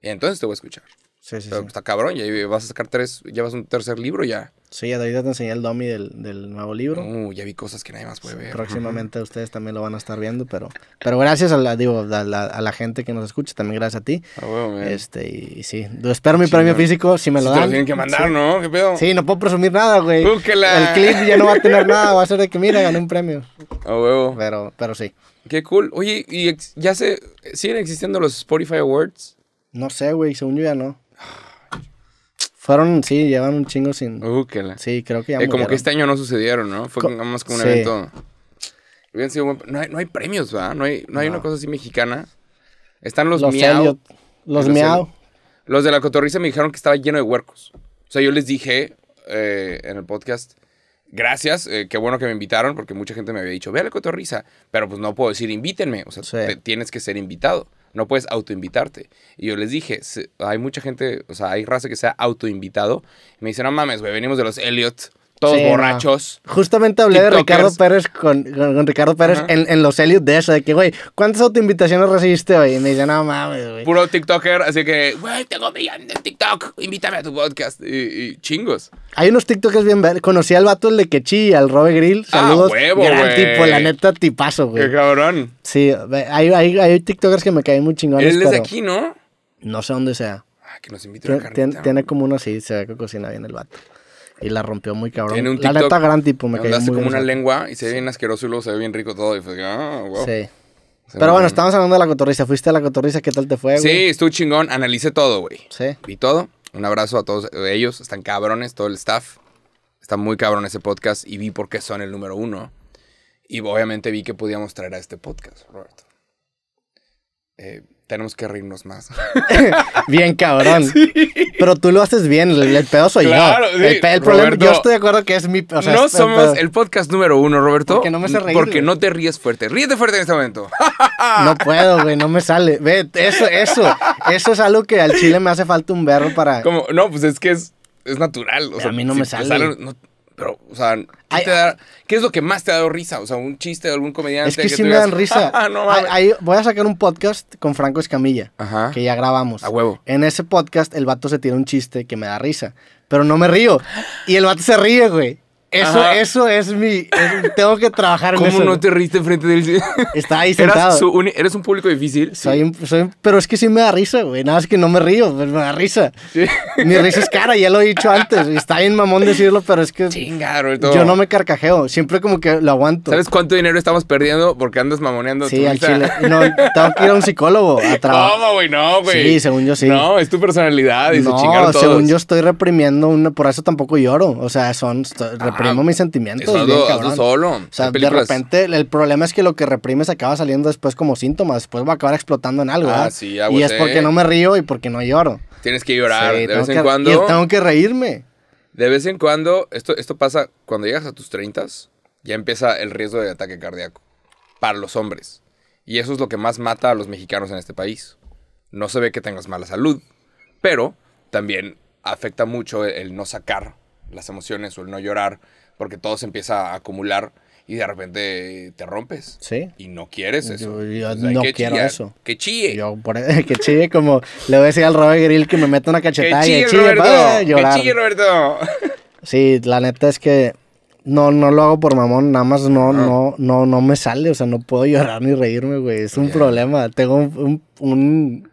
Y entonces te voy a escuchar. Sí, sí, pero, Está cabrón, ya vas a sacar tres, llevas un tercer libro ya. Sí, ahorita te enseñé el dummy del, del nuevo libro. Uh, ya vi cosas que nadie más puede ver. Próximamente ustedes también lo van a estar viendo, pero, pero gracias a la, digo, a la, a la gente que nos escucha, también gracias a ti. Ah, bueno, este, y, y, sí, espero mi premio físico, si me lo dan. Te lo tienen que mandar, ¿no? ¿Qué pedo? Sí, no puedo presumir nada, güey. Búsquela. El clip ya no va a tener nada, va a ser de que, mira, gané un premio. Ah, huevo. Pero, pero sí. Qué cool. Oye, ¿y ya se siguen existiendo los Spotify Awards? No sé, güey, según yo ya no. Ah, fueron, sí, llevan un chingo sin. Uh, sí, creo que ya. Eh, como que este año no sucedieron, ¿no? Fue más como un evento. no, hay, no hay premios, ¿verdad? No hay, no hay una cosa así mexicana. Están los, los miau. Los miau. Los de la cotorriza me dijeron que estaba lleno de huercos. O sea, yo les dije eh, en el podcast, gracias, eh, qué bueno que me invitaron, porque mucha gente me había dicho, ve a la cotorriza. Pero pues no puedo decir invítenme. O sea, tienes que ser invitado. No puedes autoinvitarte. Y yo les dije, hay mucha gente, o sea, hay raza que se ha autoinvitado. me dicen, no mames, güey, venimos de los Elliot todos borrachos. Justamente hablé de Ricardo Pérez con, Ricardo Pérez en, en, los Elliot de eso, de que, güey, ¿cuántas autoinvitaciones recibiste hoy? Y me dice, no mames, güey. Puro TikToker, así que, güey, tengo millón de TikTok, invítame a tu podcast. Y, chingos. Hay unos TikTokers bien ver. Conocí al vato el de Quechi, al Robe Grill. Ah, saludos. Ah, huevo, Gran tipo, la neta, tipazo, güey. Qué cabrón. Sí, hay, hay, hay, TikTokers que me caen muy chingones. Él es de aquí, ¿no? No sé dónde sea. Ah, que nos invite a tiene como uno así, se ve que cocina bien el vato. Y la rompió muy cabrón. Tiene un TikTok, la neta, gran tipo, me cayó Hace como una lengua y se ve bien asqueroso y luego se ve bien rico todo. Y ah, wow. Sí. Pero bueno, estamos hablando de la cotorriza. Fuiste a la cotorriza, ¿qué tal te fue, güey? Sí, estuvo chingón. Analicé todo, güey. Sí. Vi todo. Un abrazo a todos ellos. Están cabrones, todo el staff. Está muy cabrón ese podcast y vi por qué son el número uno. Y obviamente vi que podíamos traer a este podcast, Roberto. Eh, tenemos que reírnos más. bien cabrón. Pero tú lo haces bien, el, pedo soy yo. El, problema, yo estoy de acuerdo que es mi... O no somos el, podcast número uno, Roberto. Porque no me sé reír. Porque no te ríes fuerte. Ríete fuerte en este momento. no puedo, güey, no me sale. Ve, eso, eso. Eso es algo que al chile me hace falta un berro para... no, pues es que es, natural. a mí no me sale. sale pero, o sea, ¿qué, es lo que más te ha dado risa? O sea, un chiste de algún comediante. Es que, sí me dan risa. Ah, no, mames. voy a sacar un podcast con Franco Escamilla, que ya grabamos. A huevo. En ese podcast el vato se tiene un chiste que me da risa, pero no me río. Y el vato se ríe, güey. Eso, eso es mi. tengo que trabajar en ¿Cómo no te riste frente del... Estaba ahí sentado. eres un público difícil. sí. pero es que sí me da risa, güey. Nada más que no me río, pues, me da risa. Sí. Mi risa es cara, ya lo he dicho antes. Está bien mamón decirlo, pero es que Chinga, yo no me carcajeo. Siempre como que lo aguanto. ¿Sabes cuánto dinero estamos perdiendo porque andas mamoneando Sí, al chile. No, tengo que ir a un psicólogo a trabajar. güey? No, güey. Sí, según yo sí. No, es tu personalidad y chingaron según yo estoy reprimiendo una, por eso tampoco lloro. O sea, son reprimo ah, mis sentimientos. solo. O sea, de repente el problema es que lo que reprimes acaba saliendo después como síntomas, después va a acabar explotando en algo. Ah, y es porque eh. no me río y porque no lloro. Tienes que llorar de vez en cuando. Y tengo que reírme. De vez en cuando, esto, esto pasa cuando llegas a tus 30, ya empieza el riesgo de ataque cardíaco para los hombres. Y eso es lo que más mata a los mexicanos en este país. No se ve que tengas mala salud, pero también afecta mucho el no sacar las emociones o el no llorar, porque todo se empieza a acumular y de repente te rompes. Sí. Y no quieres eso. Yo, no quiero eso. Que chille. Yo, e-, que chille como le voy a decir al Robert Grill que me meta una cachetada y chille, Que chille, Roberto. sí, la neta es que no, no lo hago por mamón, nada más no, ah. no, no, no me sale, o sea, no puedo llorar ni reírme, güey, es un problema, tengo un, un,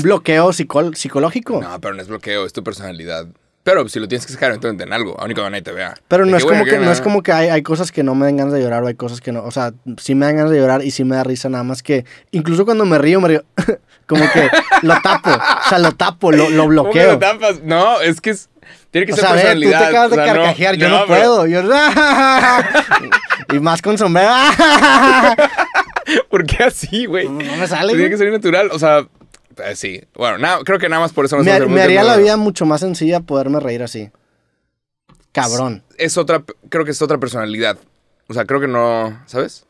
bloqueo psicológico. No, pero no es bloqueo, es tu personalidad. Pero si lo tienes que sacar, entonces en algo, aún cuando nadie te vea. Pero no es, como que, no es como que hay, hay, cosas que no me den ganas de llorar o hay cosas que no. O sea, sí me dan ganas de llorar y sí me da risa, nada más que incluso cuando me río, me río. como que lo tapo. O sea, lo tapo, lo, lo bloqueo. lo tapas? No, es que es, tiene que o ser sea, Tú te acabas de carcajear, yo no, puedo. Yo... y más con sombrero. ¿Por qué así, güey? No, me sale. Tiene que ser natural. O sea, eh, sí. Bueno, creo que nada más por eso Me, me haría la vida mucho más sencilla poderme reír así. Cabrón. Es, otra, creo que es otra personalidad. O sea, creo que no, ¿sabes?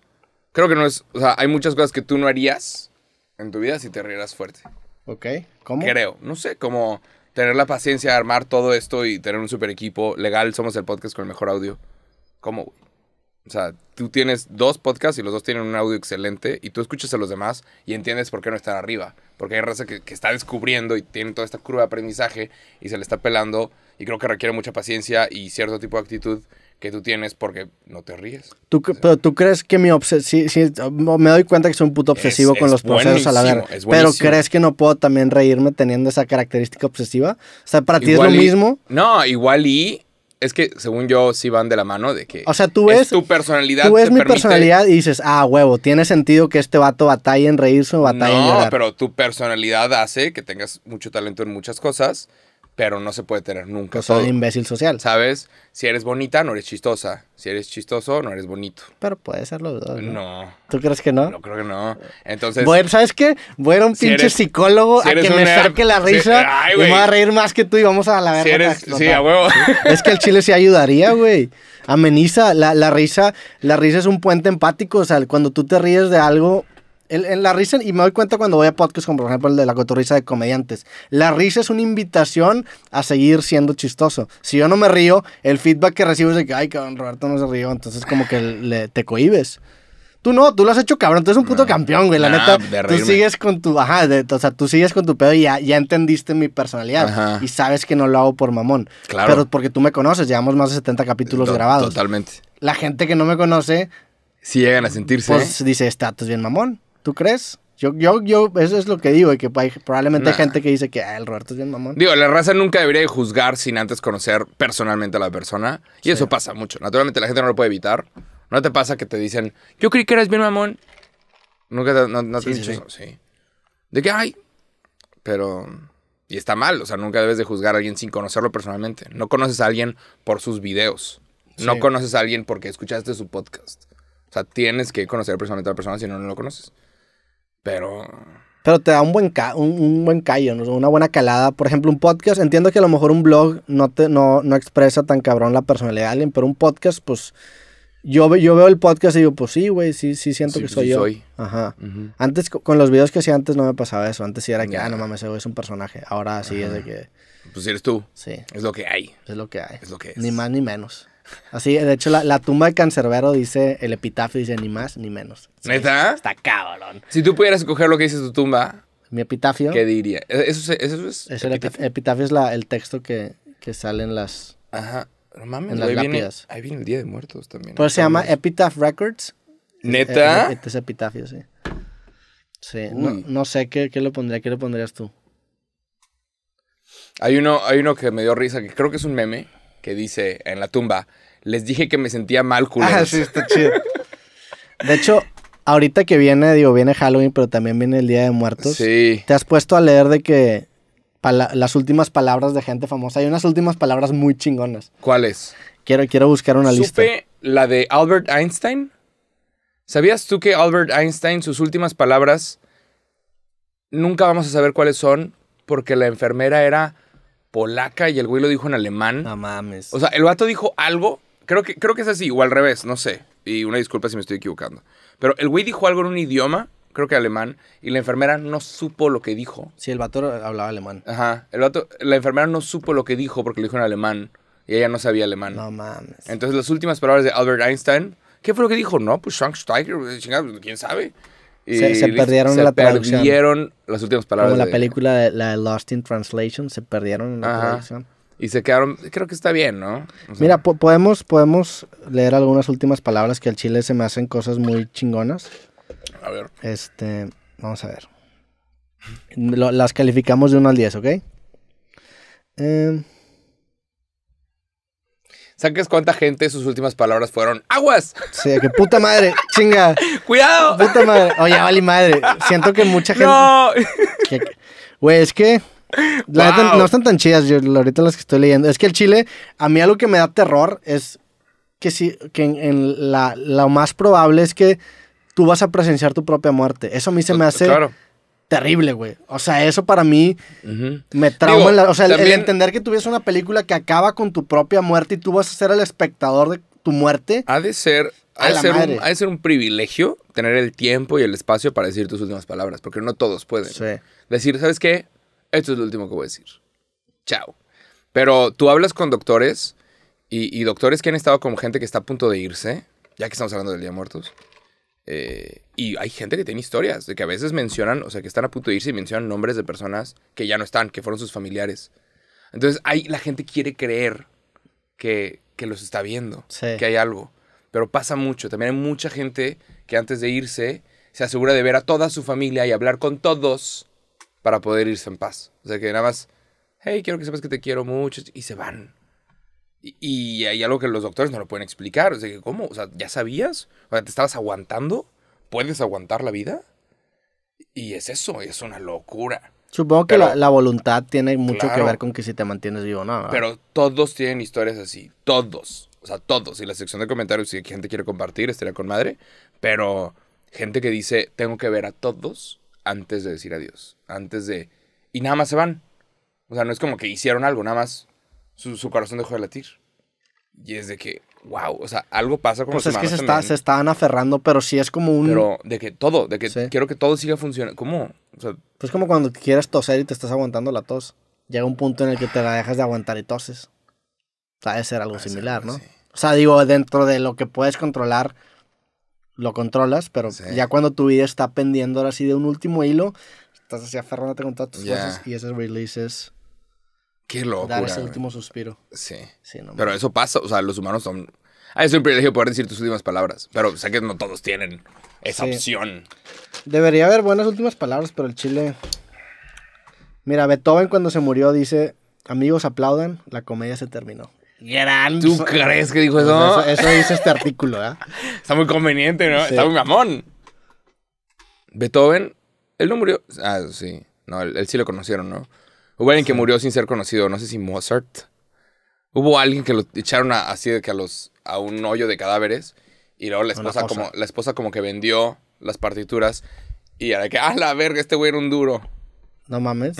Creo que no es, o sea, hay muchas cosas que tú no harías en tu vida si te rieras fuerte. Ok, ¿cómo? Creo, no sé, como tener la paciencia de armar todo esto y tener un super equipo legal, somos el podcast con el mejor audio. ¿Cómo, güey? O sea, tú tienes dos podcasts y los dos tienen un audio excelente y tú escuchas a los demás y entiendes por qué no están arriba. Porque hay raza que, que está descubriendo y tiene toda esta curva de aprendizaje y se le está pelando y creo que requiere mucha paciencia y cierto tipo de actitud que tú tienes porque no te ríes. ¿Tú, Pero tú crees que mi obsesión, sí, me doy cuenta que soy un puto obsesivo con los procesos a la vez. pero crees que no puedo también reírme teniendo esa característica obsesiva? O sea, para ti es lo mismo. No, igual y es que según yo sí van de la mano de que... O sea, tú ves... Es tu personalidad. Tú ves mi personalidad y dices, ah, huevo, tiene sentido que este vato batalla en reírse o batalla en No, pero tu personalidad hace que tengas mucho talento en muchas cosas pero no se puede tener nunca. Pues soy un imbécil social. ¿Sabes? Si eres bonita, no eres chistosa. Si eres chistoso, no eres bonito. Pero puede ser los dos. ¿no? tú crees que no? No creo que no. Entonces. ¿sabes qué? Voy a ir a un pinche psicólogo a que me er- saque la risa. y me va a reír más que tú y vamos a la verga. sí, a huevo. Es que el chile sí ayudaría, güey. Ameniza. La, la risa. La risa es un puente empático. O sea, cuando tú te ríes de algo, el, la risa, y me doy cuenta cuando voy a podcasts como por ejemplo el de la cotorrisa de comediantes, la risa es una invitación a seguir siendo chistoso. Si yo no me río, el feedback que recibo es de que, ay, cabrón, Roberto no se río entonces como que le, te cohibes. Tú no, tú lo has hecho cabrón, tú eres un puto ah. campeón, güey, la neta. Tú sigues con tu, ajá, o sea, tú sigues con tu pedo y ya, ya entendiste mi personalidad y sabes que no lo hago por mamón. Claro. Pero porque tú me conoces, llevamos más de 70 capítulos grabados. Totalmente. La gente que no me conoce... Si llegan a sentirse. Pues ¿eh? dice, está, bien mamón. ¿Tú crees? Yo, yo, yo, eso es lo que digo, que probablemente hay gente que dice que ah, el Roberto es bien mamón. Digo, la raza nunca debería juzgar sin antes conocer personalmente a la persona. Y eso pasa mucho. Naturalmente la gente no lo puede evitar. ¿No te pasa que te dicen, yo creí que eres bien mamón? Nunca te, no, Dicho eso, sí. De que, hay? pero... Y está mal, o sea, nunca debes de juzgar a alguien sin conocerlo personalmente. No conoces a alguien por sus videos. No conoces a alguien porque escuchaste su podcast. O sea, tienes que conocer personalmente a la persona si no, no lo conoces. Pero. Pero te da un buen, un, buen callo, una buena calada. Por ejemplo, un podcast, entiendo que a lo mejor un blog no, te, no, expresa tan cabrón la personalidad de alguien, pero un podcast, pues. Yo, yo veo el podcast y digo, pues sí, güey, sí, sí siento que soy yo. Ajá. Antes, con los videos que hacía antes no me pasaba eso. Antes sí era que, ah, no mames, ese güey es un personaje. Ahora sí es de que. Pues eres tú. Sí. Es lo que hay. Es lo que hay. Es lo que es. Ni más ni menos. Así, de hecho, la, tumba de Cancerbero dice, el epitafio dice ni más ni menos. ¿Neta? Está cabrón. Si tú pudieras escoger lo que dice tu tumba. Mi epitafio. ¿Qué diría? E-, eso, es. epitafio? El es el texto que, que sale en las. Ajá. No mames, ahí, viene, el Día de Muertos también. Pero se llama Epitaph Records. ¿Neta? Este epitafio, sí. Sí, no, sé qué, qué le pondría, qué le pondrías tú. Hay uno, hay uno que me dio risa, que creo que es un meme, que dice en la tumba, les dije que me sentía mal, Julio Ah, sí, está chido. De hecho, ahorita que viene, digo, viene Halloween, pero también viene el Día de Muertos. Sí. ¿Te has puesto a leer de que las últimas palabras de gente famosa? Hay unas últimas palabras muy chingonas. ¿Cuáles? Quiero, quiero buscar una Supe lista. la de Albert Einstein? ¿Sabías tú que Albert Einstein, sus últimas palabras, nunca vamos a saber cuáles son porque la enfermera era polaca y el güey lo dijo en alemán. No mames. O sea, el vato dijo algo. Creo que, creo que es así, o al revés, no sé. Y una disculpa si me estoy equivocando. Pero el güey dijo algo en un idioma, creo que alemán, y la enfermera no supo lo que dijo. Sí, el vato hablaba alemán. Ajá. El vato, la enfermera no supo lo que dijo porque lo dijo en alemán y ella no sabía alemán. No mames. Entonces, las últimas palabras de Albert Einstein, ¿qué fue lo que dijo? No, pues chingados, quién sabe se, perdieron se la traducción. Se perdieron las últimas palabras. Como la de... película la Lost in Translation, se perdieron en la traducción. Y se quedaron, creo que está bien, ¿no? Mira, podemos, podemos leer algunas últimas palabras que al chile se me hacen cosas muy chingonas. A ver. Este, vamos a ver. las calificamos de 1 al 10, ¿ok? Eh, ¿Sabes cuánta gente sus últimas palabras fueron aguas? Sí, que puta madre, chinga. Cuidado. Puta madre. Oye, oh, vale madre. Siento que mucha gente. No. Güey, es que. no están tan chidas, yo, ahorita las que estoy leyendo. Es que el chile, a mí algo que me da terror es que sí, que en, la, lo más probable es que tú vas a presenciar tu propia muerte. Eso a mí se me pues, hace. Claro terrible, güey. O sea, eso para mí me trauma. o sea, el, entender que tuviese una película que acaba con tu propia muerte y tú vas a ser el espectador de tu muerte. Ha de ser. Ha de ser, un, privilegio tener el tiempo y el espacio para decir tus últimas palabras, porque no todos pueden. Decir, ¿sabes qué? Esto es lo último que voy a decir. Chao. Pero tú hablas con doctores y, doctores que han estado con gente que está a punto de irse, ya que estamos hablando del Día de Muertos, eh, y hay gente que tiene historias de que a veces mencionan, o sea, que están a punto de irse y mencionan nombres de personas que ya no están, que fueron sus familiares. Entonces, hay la gente quiere creer que, que los está viendo, que hay algo. Pero pasa mucho. También hay mucha gente que antes de irse se asegura de ver a toda su familia y hablar con todos para poder irse en paz. O sea, que nada más, hey, quiero que sepas que te quiero mucho, y se van. Y, hay algo que los doctores no lo pueden explicar. O sea, ¿cómo? O sea, ¿ya sabías? O sea, ¿te estabas aguantando? ¿Puedes aguantar la vida? Y es eso, es una locura. Supongo que la, voluntad tiene mucho que ver con que si te mantienes vivo o no. Pero todos tienen historias así, todos. O sea, todos. Y la sección de comentarios, si gente quiere compartir, estaría con madre. Pero gente que dice, tengo que ver a todos antes de decir adiós. Antes de... Y nada más se van. O sea, no es como que hicieron algo, nada más su, corazón dejó de latir. Y es de que, wow, o sea, algo pasa con pues es que se, estaban aferrando, pero sí es como un... Pero de que todo, de que quiero que todo siga funcionando. ¿Cómo? O sea, pues como cuando quieres toser y te estás aguantando la tos. Llega un punto en el que te la dejas de aguantar y toses. O sea, debe ser algo ah, similar, ¿no? O sea, digo, dentro de lo que puedes controlar, lo controlas, pero ya cuando tu vida está pendiendo ahora de un último hilo, estás así aferrándote con todas tus cosas y esas releases Qué locura. Dar ese último suspiro. Sí. pero eso pasa, o sea, los humanos son... Ah, es un privilegio poder decir tus últimas palabras, pero sé que no todos tienen esa opción. Debería haber buenas últimas palabras, pero el chile... Mira, Beethoven cuando se murió dice, amigos aplaudan, la comedia se terminó. Gran. ¿Tú crees que dijo pues eso? eso, dice este artículo, ¿eh? Está muy conveniente, ¿no? Está muy mamón. Beethoven, él no murió. Ah, sí. No, él sí lo conocieron, ¿no? Hubo alguien que murió sin ser conocido, no sé si Mozart. Hubo alguien que lo echaron así de que a los a un hoyo de cadáveres y luego la esposa como la esposa como que vendió las partituras y era que ah la verga este güey era un duro. No mames.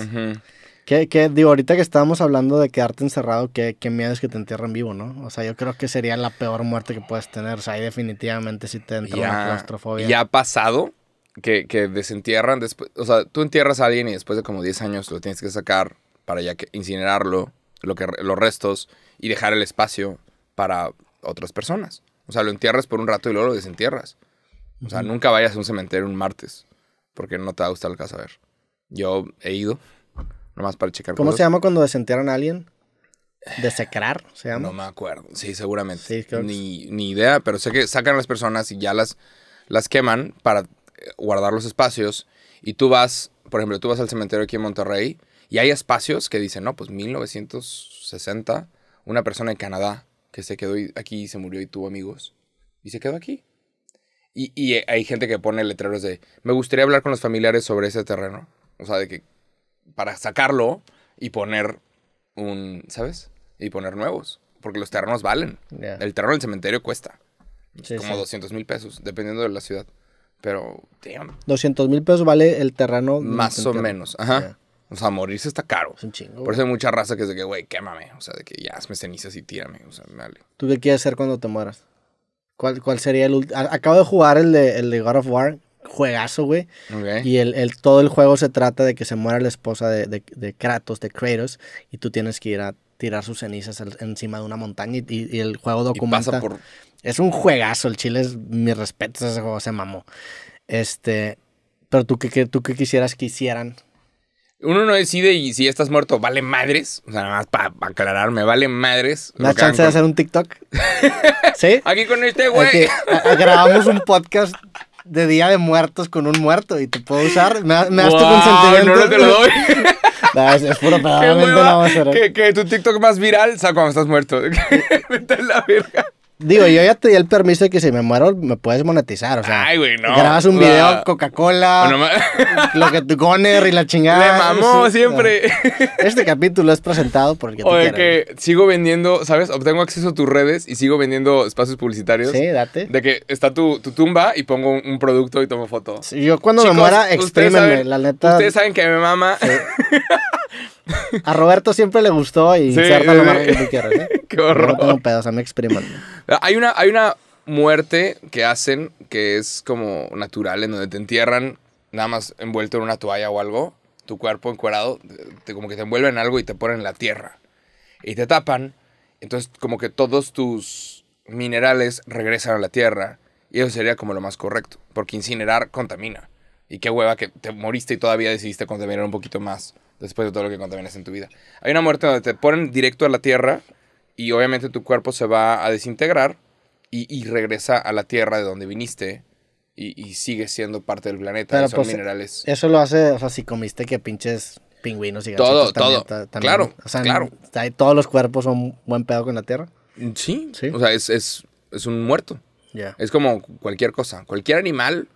Que, digo, ahorita que estábamos hablando de quedarte encerrado, qué, qué miedo es que te entierren vivo, ¿no? O sea, yo creo que sería la peor muerte que puedes tener. O sea, ahí definitivamente sí te entra una claustrofobia. Ya ha pasado, que, que desentierran después. O sea, tú entierras a alguien y después de como 10 años lo tienes que sacar para ya incinerarlo, lo que, los restos, y dejar el espacio para otras personas. O sea, lo entierras por un rato y luego lo desentierras. O sea, nunca vayas a un cementerio un martes, porque no te va a gustar el caso a ver. Yo he ido, nomás para checar. ¿Cómo se llama cuando desentierran a alguien? ¿Desecrar se llama? No me acuerdo. Sí, seguramente. ni, ni idea, pero sé que sacan a las personas y ya las, las queman para guardar los espacios y tú vas, por ejemplo, tú vas al cementerio aquí en Monterrey y hay espacios que dicen, no, pues 1960, una persona en Canadá que se quedó aquí y se murió y tuvo amigos y se quedó aquí. Y, hay gente que pone letreros de, me gustaría hablar con los familiares sobre ese terreno. O sea, de que para sacarlo y poner un, ¿sabes? Y poner nuevos. Porque los terrenos valen. El terreno del cementerio cuesta. como 200 mil pesos, dependiendo de la ciudad. Pero, damn. 200 mil pesos vale el terreno. Más o menos, ajá. O sea, morirse está caro. Es un chingo. Por eso hay mucha raza que es de que, güey, quémame. O sea, de que ya hazme cenizas y tírame. O sea, dale. ¿Tú qué quieres hacer cuando te mueras? ¿Cuál, sería el último? Acabo de jugar el de, el God of War. Juegazo, güey. Okay. Y el, el, todo el juego se trata de que se muera la esposa de, de Kratos, de Kratos. Y tú tienes que ir a tirar sus cenizas encima de una montaña y, el juego documenta. Es un juegazo, el Chile es mi respeto, ese juego se mamó. Este, pero tú qué, tú qué quisieras que hicieran. Uno no decide y si estás muerto, vale madres. O sea, nada más para aclararme, vale madres. ¿La chance de hacer un TikTok? ¿Sí? Aquí con este güey. Grabamos un podcast de Día de Muertos con un muerto y te puedo usar. ¿Me, no te lo doy. no, es, puro pedo. Que, tu TikTok más viral, o sea, cuando estás muerto. Vete la verga. Digo, yo ya te di el permiso de que si me muero me puedes monetizar, o sea. Grabas un video, Coca-Cola, lo que tu goner y la chingada. Me mamó siempre. Este capítulo es presentado porque O de que sigo vendiendo, ¿sabes? Obtengo acceso a tus redes y sigo vendiendo espacios publicitarios. Sí, date. De que está tu, tumba y pongo un, producto y tomo foto. yo cuando me muera, exprímeme. la neta. Ustedes saben que me mama. A Roberto siempre le gustó y Qué horror. No me Hay una, hay una muerte que hacen que es como natural, en donde te entierran nada más envuelto en una toalla o algo, tu cuerpo encuerado, como que te envuelven en algo y te ponen en la tierra. Y te tapan, entonces como que todos tus minerales regresan a la tierra. Y eso sería como lo más correcto, porque incinerar contamina. Y qué hueva que te moriste y todavía decidiste contaminar un poquito más después de todo lo que contaminas en tu vida. Hay una muerte donde te ponen directo a la tierra y obviamente tu cuerpo se va a desintegrar y, regresa a la tierra de donde viniste y, y sigue siendo parte del planeta. son pues, minerales. Eso lo hace, o sea, si comiste que pinches pingüinos y Todo, todo. claro, o sea, claro. Todos los cuerpos son buen pedo con la tierra. Sí, sí. O sea, es, es, un muerto. Es como cualquier cosa. Cualquier animal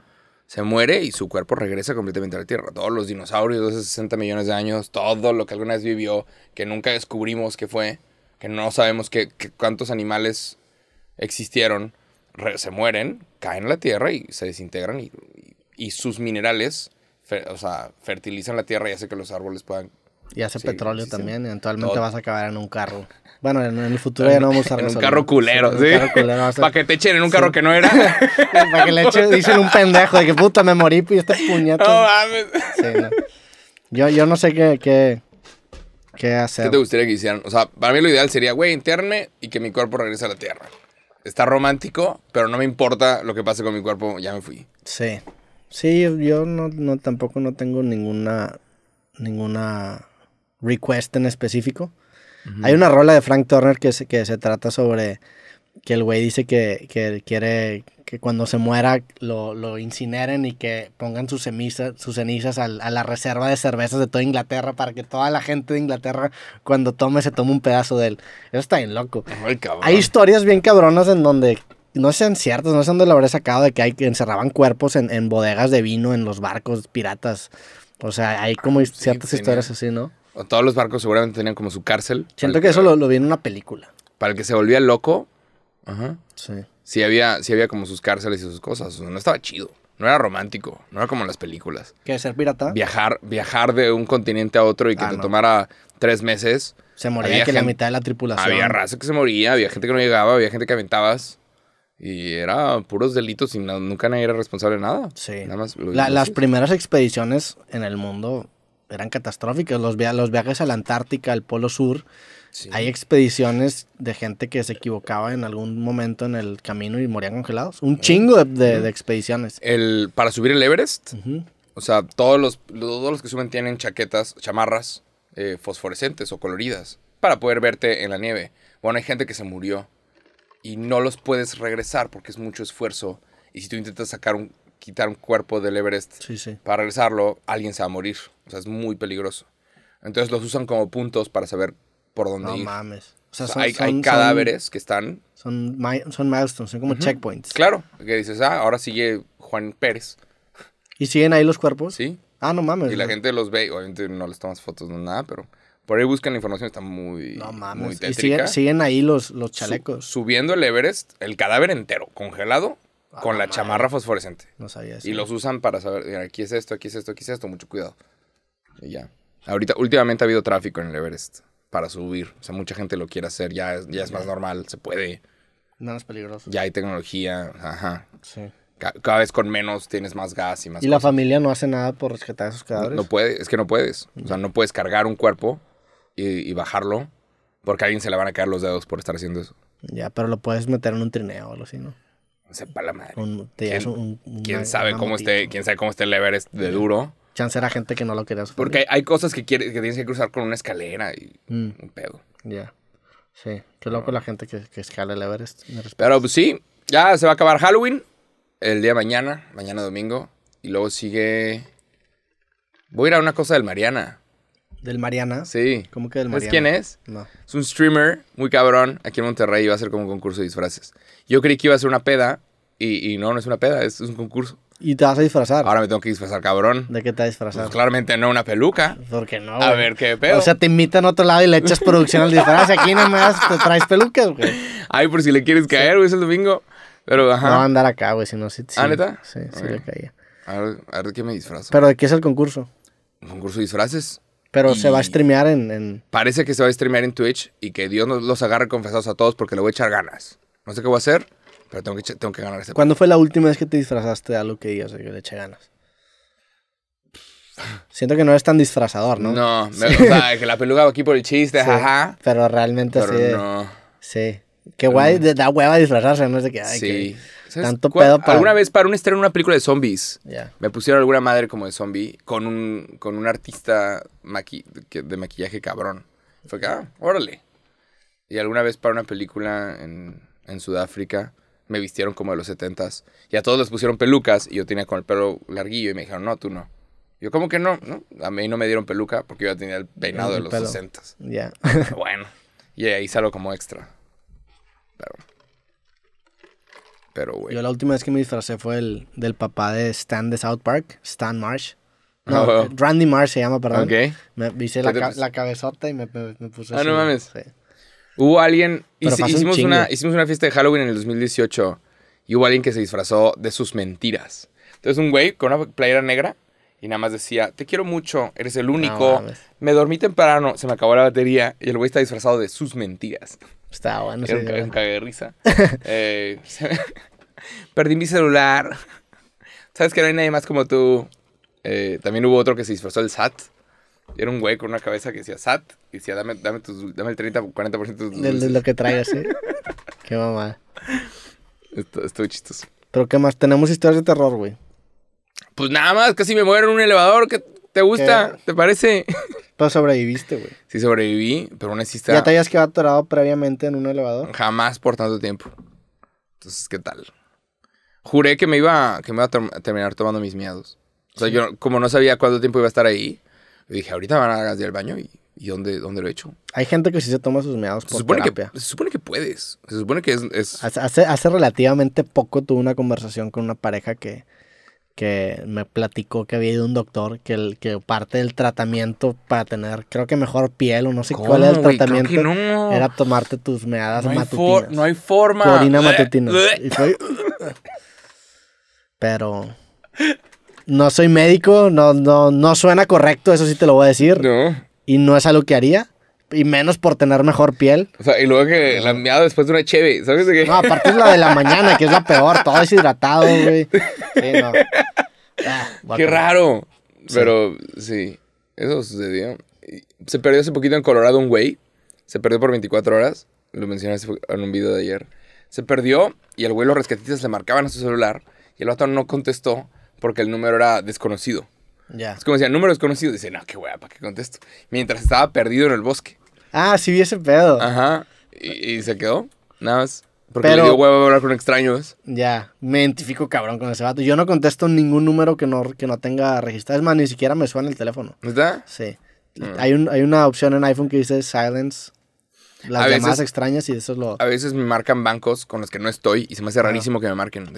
se muere y su cuerpo regresa completamente a la Tierra. Todos los dinosaurios de hace 60 millones de años, todo lo que alguna vez vivió, que nunca descubrimos qué fue, que no sabemos cuántos animales existieron, se mueren, caen a la Tierra y se desintegran y, sus minerales, o sea, fertilizan la Tierra y hace que los árboles puedan y hace petróleo también. Eventualmente vas a acabar en un carro. Bueno, en, el futuro ya no vamos a resolver. En un carro culero, ¿sí? Para que te echen en un carro que no era. Para que le echen, dicen un pendejo de que puta me morí y pues, este puñeto. No mames. Sí, no. Yo, yo no sé qué, qué, hacer. ¿Qué te gustaría que hicieran? O sea, para mí lo ideal sería, güey, interne y que mi cuerpo regrese a la tierra. Está romántico, pero no me importa lo que pase con mi cuerpo, ya me fui. Sí. Sí, yo no tampoco no tengo ninguna ninguna request en específico. Hay una rola de Frank Turner que se, que se trata sobre que el güey dice que, que, quiere que cuando se muera lo, lo incineren y que pongan sus, sus cenizas a, la reserva de cervezas de toda Inglaterra para que toda la gente de Inglaterra cuando tome se tome un pedazo de él. Eso está bien loco. Hay historias bien cabronas en donde no sean ciertas, no sé dónde lo habré sacado de que, hay, que encerraban cuerpos en, en bodegas de vino en los barcos piratas. O sea, hay como ciertas historias así, ¿no? Todos los barcos seguramente tenían como su cárcel. Siento que, eso lo, vi en una película. Para el que se volvía loco. Ajá. Sí. Sí había, había como sus cárceles y sus cosas. No estaba chido. No era romántico. No era como en las películas. ¿Qué? ¿Ser pirata? Viajar, viajar de un continente a otro y que ah, te tomara tres meses. Se moría que la mitad de la tripulación. Había raza que se moría, había gente que no llegaba, había gente que aventabas. Y era puros delitos y nunca nadie era responsable de nada. Sí. las primeras expediciones en el mundo eran catastróficos. Los, los viajes a la Antártica, al Polo Sur, hay expediciones de gente que se equivocaba en algún momento en el camino y morían congelados. Un chingo de, expediciones. El, para subir el Everest, o sea, todos los, los que suben tienen chaquetas, chamarras eh, fosforescentes o coloridas para poder verte en la nieve. Bueno, hay gente que se murió y no los puedes regresar porque es mucho esfuerzo. Y si tú intentas sacar un quitar un cuerpo del Everest para regresarlo, alguien se va a morir. O sea, es muy peligroso. Entonces los usan como puntos para saber por dónde ir. No mames. O sea, hay, cadáveres que están. Son, son milestones, son como checkpoints. Claro, que dices, ah, ahora sigue Juan Pérez. ¿Y siguen ahí los cuerpos? Sí. Ah, no mames. Y la gente los ve, obviamente no les tomas fotos, no nada, pero por ahí buscan la información, está muy. No mames. y siguen, ahí los, los chalecos. subiendo el Everest, el cadáver entero, congelado, Ah, con la chamarra fosforescente. No sabía eso. Y los usan para saber, aquí es esto, aquí es esto, aquí es esto, mucho cuidado. Y ya. Ahorita, últimamente ha habido tráfico en el Everest para subir. O sea, mucha gente lo quiere hacer, ya, ya es más normal, se puede. No es peligroso. Ya hay tecnología, ajá. Sí. Cada, vez con menos tienes más gas y más. ¿Y la familia no hace nada por rescatar esos cadáveres? No, puede, es que no puedes. O sea, no puedes cargar un cuerpo y, y bajarlo porque a alguien se le van a caer los dedos por estar haciendo eso. Ya, pero lo puedes meter en un trineo o algo así, ¿no? sepa la madre. ¿Quién, sabe cómo esté, quién sabe cómo esté el Everest de duro. Chance era gente que no lo quería sufrir. Porque hay, cosas que, que tienes que cruzar con una escalera y mm. un pedo. Ya. Sí, qué loco la gente que, que escala el Everest. Pero pues sí, ya se va a acabar Halloween el día mañana, mañana domingo. Y luego sigue. Voy a ir a una cosa del Mariana. Del Mariana. Sí. ¿Cómo que del Mariana? ¿Sabes quién es? No. Es un streamer muy cabrón aquí en Monterrey. Va a ser como un concurso de disfraces. Yo creí que iba a ser una peda y, no, no es una peda, es, un concurso. ¿Y te vas a disfrazar? Ahora me tengo que disfrazar, cabrón. ¿De qué te vas a disfrazar? Pues claramente no una peluca. ¿Por qué no? A ver qué pedo. O sea, te invitan a otro lado y le echas producción al disfraz. Aquí nomás te traes pelucas, güey. Ay, por si le quieres caer, güey, es el domingo. Pero, ajá. No va a andar acá, güey, si no, ¿Ah, neta? Sí, sí le caía. A ver, a qué me disfrazo. ¿Pero de qué es el concurso? Un concurso de disfraces. Pero se va a streamear en, Parece que se va a streamear en Twitch y que Dios nos los agarre confesados a todos porque le voy a echar ganas. No sé qué voy a hacer, pero tengo que, tengo que ganar este. ¿Cuándo fue la última vez que te disfrazaste de algo que yo, o le eché ganas? Siento que no eres tan disfrazador, ¿no? No, me, que la peluca aquí por el chiste, jaja. Pero realmente pero sí. No. Sí. Qué guay, da hueva disfrazarse, no es de que. sí. Tanto pedo para... Alguna vez para un estreno una película de zombies. Ya. Me pusieron alguna madre como de zombie con un, con un artista de maquillaje cabrón. Fue que, ah, órale. Y alguna vez para una película en, en Sudáfrica me vistieron como de los setentas. Y a todos les pusieron pelucas y yo tenía con el pelo larguillo y me dijeron, no, tú no. Yo, como que no? no? A mí no me dieron peluca porque yo ya tenía el peinado de los 60s. Ya. bueno. Y ahí salgo como extra. Pero... Yo la última vez que me disfracé fue el del papá de Stan de South Park, Stan Marsh. No, ah, Randy Marsh se llama, perdón. Me hice la, cabezota y me, me, puse. Ah, no mames. Hubo alguien. hicimos, una, hicimos una fiesta de Halloween en el 2018 y hubo alguien que se disfrazó de sus mentiras. Entonces, un güey con una playera negra y nada más decía: Te quiero mucho, eres el único. me dormí temprano, se me acabó la batería y el güey está disfrazado de sus mentiras. Estaba bueno. Era un, risa. Eh, perdí mi celular. Sabes que no hay nadie más como tú. Eh, también hubo otro que se disfrazó del SAT. Era un güey con una cabeza que decía SAT y decía, dame, el 30, 40% de, lo que traigas, ¿eh? ¿sí? qué mamá. Estuvo chistoso. Pero qué más, tenemos historias de terror, güey. Pues nada más, casi me muero en un elevador. ¿Qué, ¿Te gusta? Eh, ¿Te parece? Pero sobreviviste, güey. Sí, sobreviví, pero una sí ¿Ya te habías quedado atorado previamente en un elevador? Jamás por tanto tiempo. Entonces, ¿qué tal? Juré que me iba, que me iba a terminar tomando mis miedos. O sea, yo como no sabía cuánto tiempo iba a estar ahí, dije, ahorita van a ir al baño y, y dónde, dónde, lo he hecho. Hay gente que sí se toma sus meados por se supone terapia. Que, se supone que puedes. Se supone que es... Hace, hace relativamente poco tuve una conversación con una pareja que que me platicó que había ido un doctor que, el, que parte del tratamiento para tener, creo que mejor piel o no sé cuál era el tratamiento, era tomarte tus meadas matutinas. no hay forma. Corina matutina. Pero no soy médico, no, no, no suena correcto, eso sí te lo voy a decir. Y no es algo que haría y menos por tener mejor piel. O sea, y luego que la enviado después de una cheve, ¿sabes de qué? No, aparte es la de la mañana, que es la peor, todo deshidratado, güey. Sí, no. Ah, qué raro. Pero sí. eso sucedió. Se perdió hace poquito en Colorado un güey. Se perdió por 24 horas. Lo mencionaste en un video de ayer. Se perdió y el güey los rescatistas le marcaban a su celular y el vato no contestó porque el número era desconocido. Ya. Es como decía, número desconocido. Dice, no, qué hueá, ¿para qué contesto? Mientras estaba perdido en el bosque. Ah, sí vi ese pedo. Ajá. Y, se quedó. Nada más. Porque Pero, le dio a hablar con extraños. Ya, me identifico cabrón con ese vato. Yo no contesto ningún número que no, que no tenga registrado. Es más, ni siquiera me suena el teléfono. ¿Verdad? Sí. Mm. Hay, un, hay una opción en iPhone que dice silence las a extrañas y eso es lo... A veces me marcan bancos con los que no estoy y se me hace rarísimo que me marquen.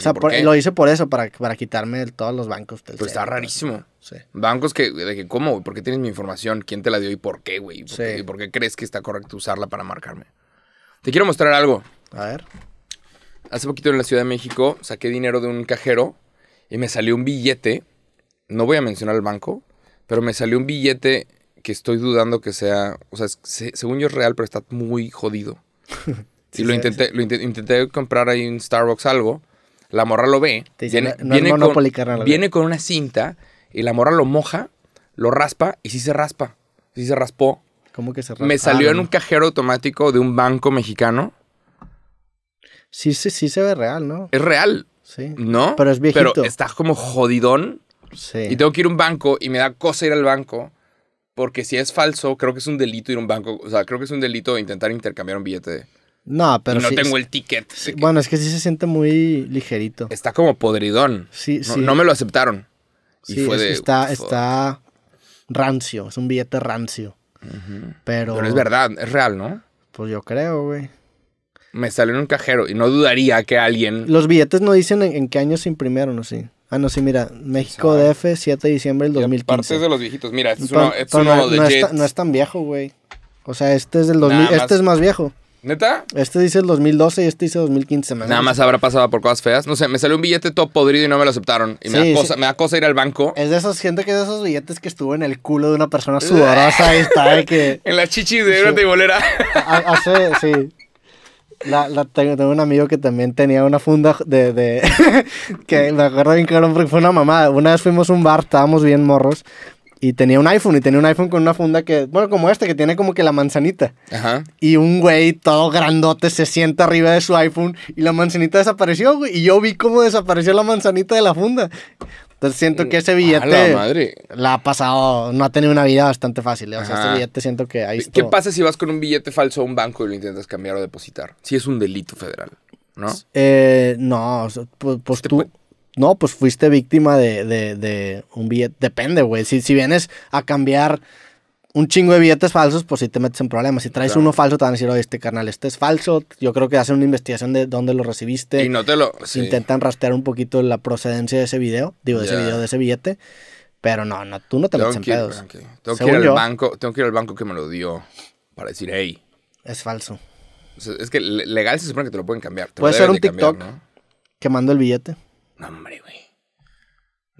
lo hice por eso, para, quitarme todos los bancos. Pues está rarísimo. Sí. Bancos que, de que, ¿cómo? ¿Por qué tienes mi información? ¿Quién te la dio y por qué, güey? sí. qué, ¿Por qué crees que está correcto usarla para marcarme? Te quiero mostrar algo. A ver. Hace poquito en la Ciudad de México saqué dinero de un cajero y me salió un billete. No voy a mencionar el banco, pero me salió un billete que estoy dudando que sea, o sea, según yo es real, pero está muy jodido. y lo intenté, lo intenté, comprar ahí en Starbucks algo, la morra lo ve, viene, con, una cinta y la morra lo moja, lo raspa y sí se raspa, sí se raspó. ¿Cómo que se raspó? Me salió ah, en un cajero automático de un banco mexicano. Sí, sí, sí se ve real, ¿no? Es real. Sí. ¿No? Pero es viejito. Pero está como jodidón. Sí. Y tengo que ir a un banco y me da cosa ir al banco. Porque si es falso, creo que es un delito ir a un banco. O sea, creo que es un delito intentar intercambiar un billete. No, pero. Y no tengo el ticket. bueno, es que sí se siente muy ligerito. Está como podridón. Sí, no, sí. No me lo aceptaron. sí, está, está rancio. Es un billete rancio. pero... pero es verdad, es real, ¿no? Pues yo creo, güey. Me sale en un cajero y no dudaría que alguien. Los billetes no dicen en qué año se imprimieron, ¿o sí? Ah, no, sí, mira, México DF, 7 de diciembre del 2015. parte es de los viejitos, mira, este es este uno, no, de Es no es tan viejo, güey. O sea, este es del este es más viejo. ¿Neta? Este dice el 2012 y este dice 2015. Nada más habrá pasado por cosas feas. No sé, me salió un billete todo podrido y no me lo aceptaron. Y me, da cosa, ir al banco. Es de esas gente que es de esos billetes que estuvo en el culo de una persona sudorosa y está que... en la chichis de una tibolera. hace, sí. La, la, tengo, tengo, un amigo que también tenía una funda de. de que me acuerdo bien que fue una mamada. Una vez fuimos a un bar, estábamos bien morros. Y tenía un iPhone, y tenía un iPhone con una funda que, bueno, como este, que tiene como que la manzanita. Ajá. Y un güey todo grandote se sienta arriba de su iPhone y la manzanita desapareció, güey. Y yo vi cómo desapareció la manzanita de la funda. Entonces siento que ese billete la, madre. la, ha pasado, no ha tenido una vida bastante fácil. ¿eh? O sea, ese billete siento que ahí. ¿Qué pasa si vas con un billete falso a un banco y lo intentas cambiar o depositar? Si es un delito federal, ¿no? Eh, no, pues, tú. No, pues fuiste víctima de, un billete. Depende, güey. Si, si vienes a cambiar un chingo de billetes falsos, pues si te metes en problemas. Si traes uno falso, te van a decir, oye, este carnal, este es falso. Yo creo que hacen una investigación de dónde lo recibiste. Y no te lo. Intentan rastrear un poquito la procedencia de ese video, digo, de ese video, de ese billete. Pero no, no, tú no te metes en pedos. Tengo, que ir al banco, tengo que banco que me lo dio para decir, hey. Es falso. Es que legal se supone que te lo pueden cambiar. Puede ser un TikTok que mando el billete. No, hombre, güey.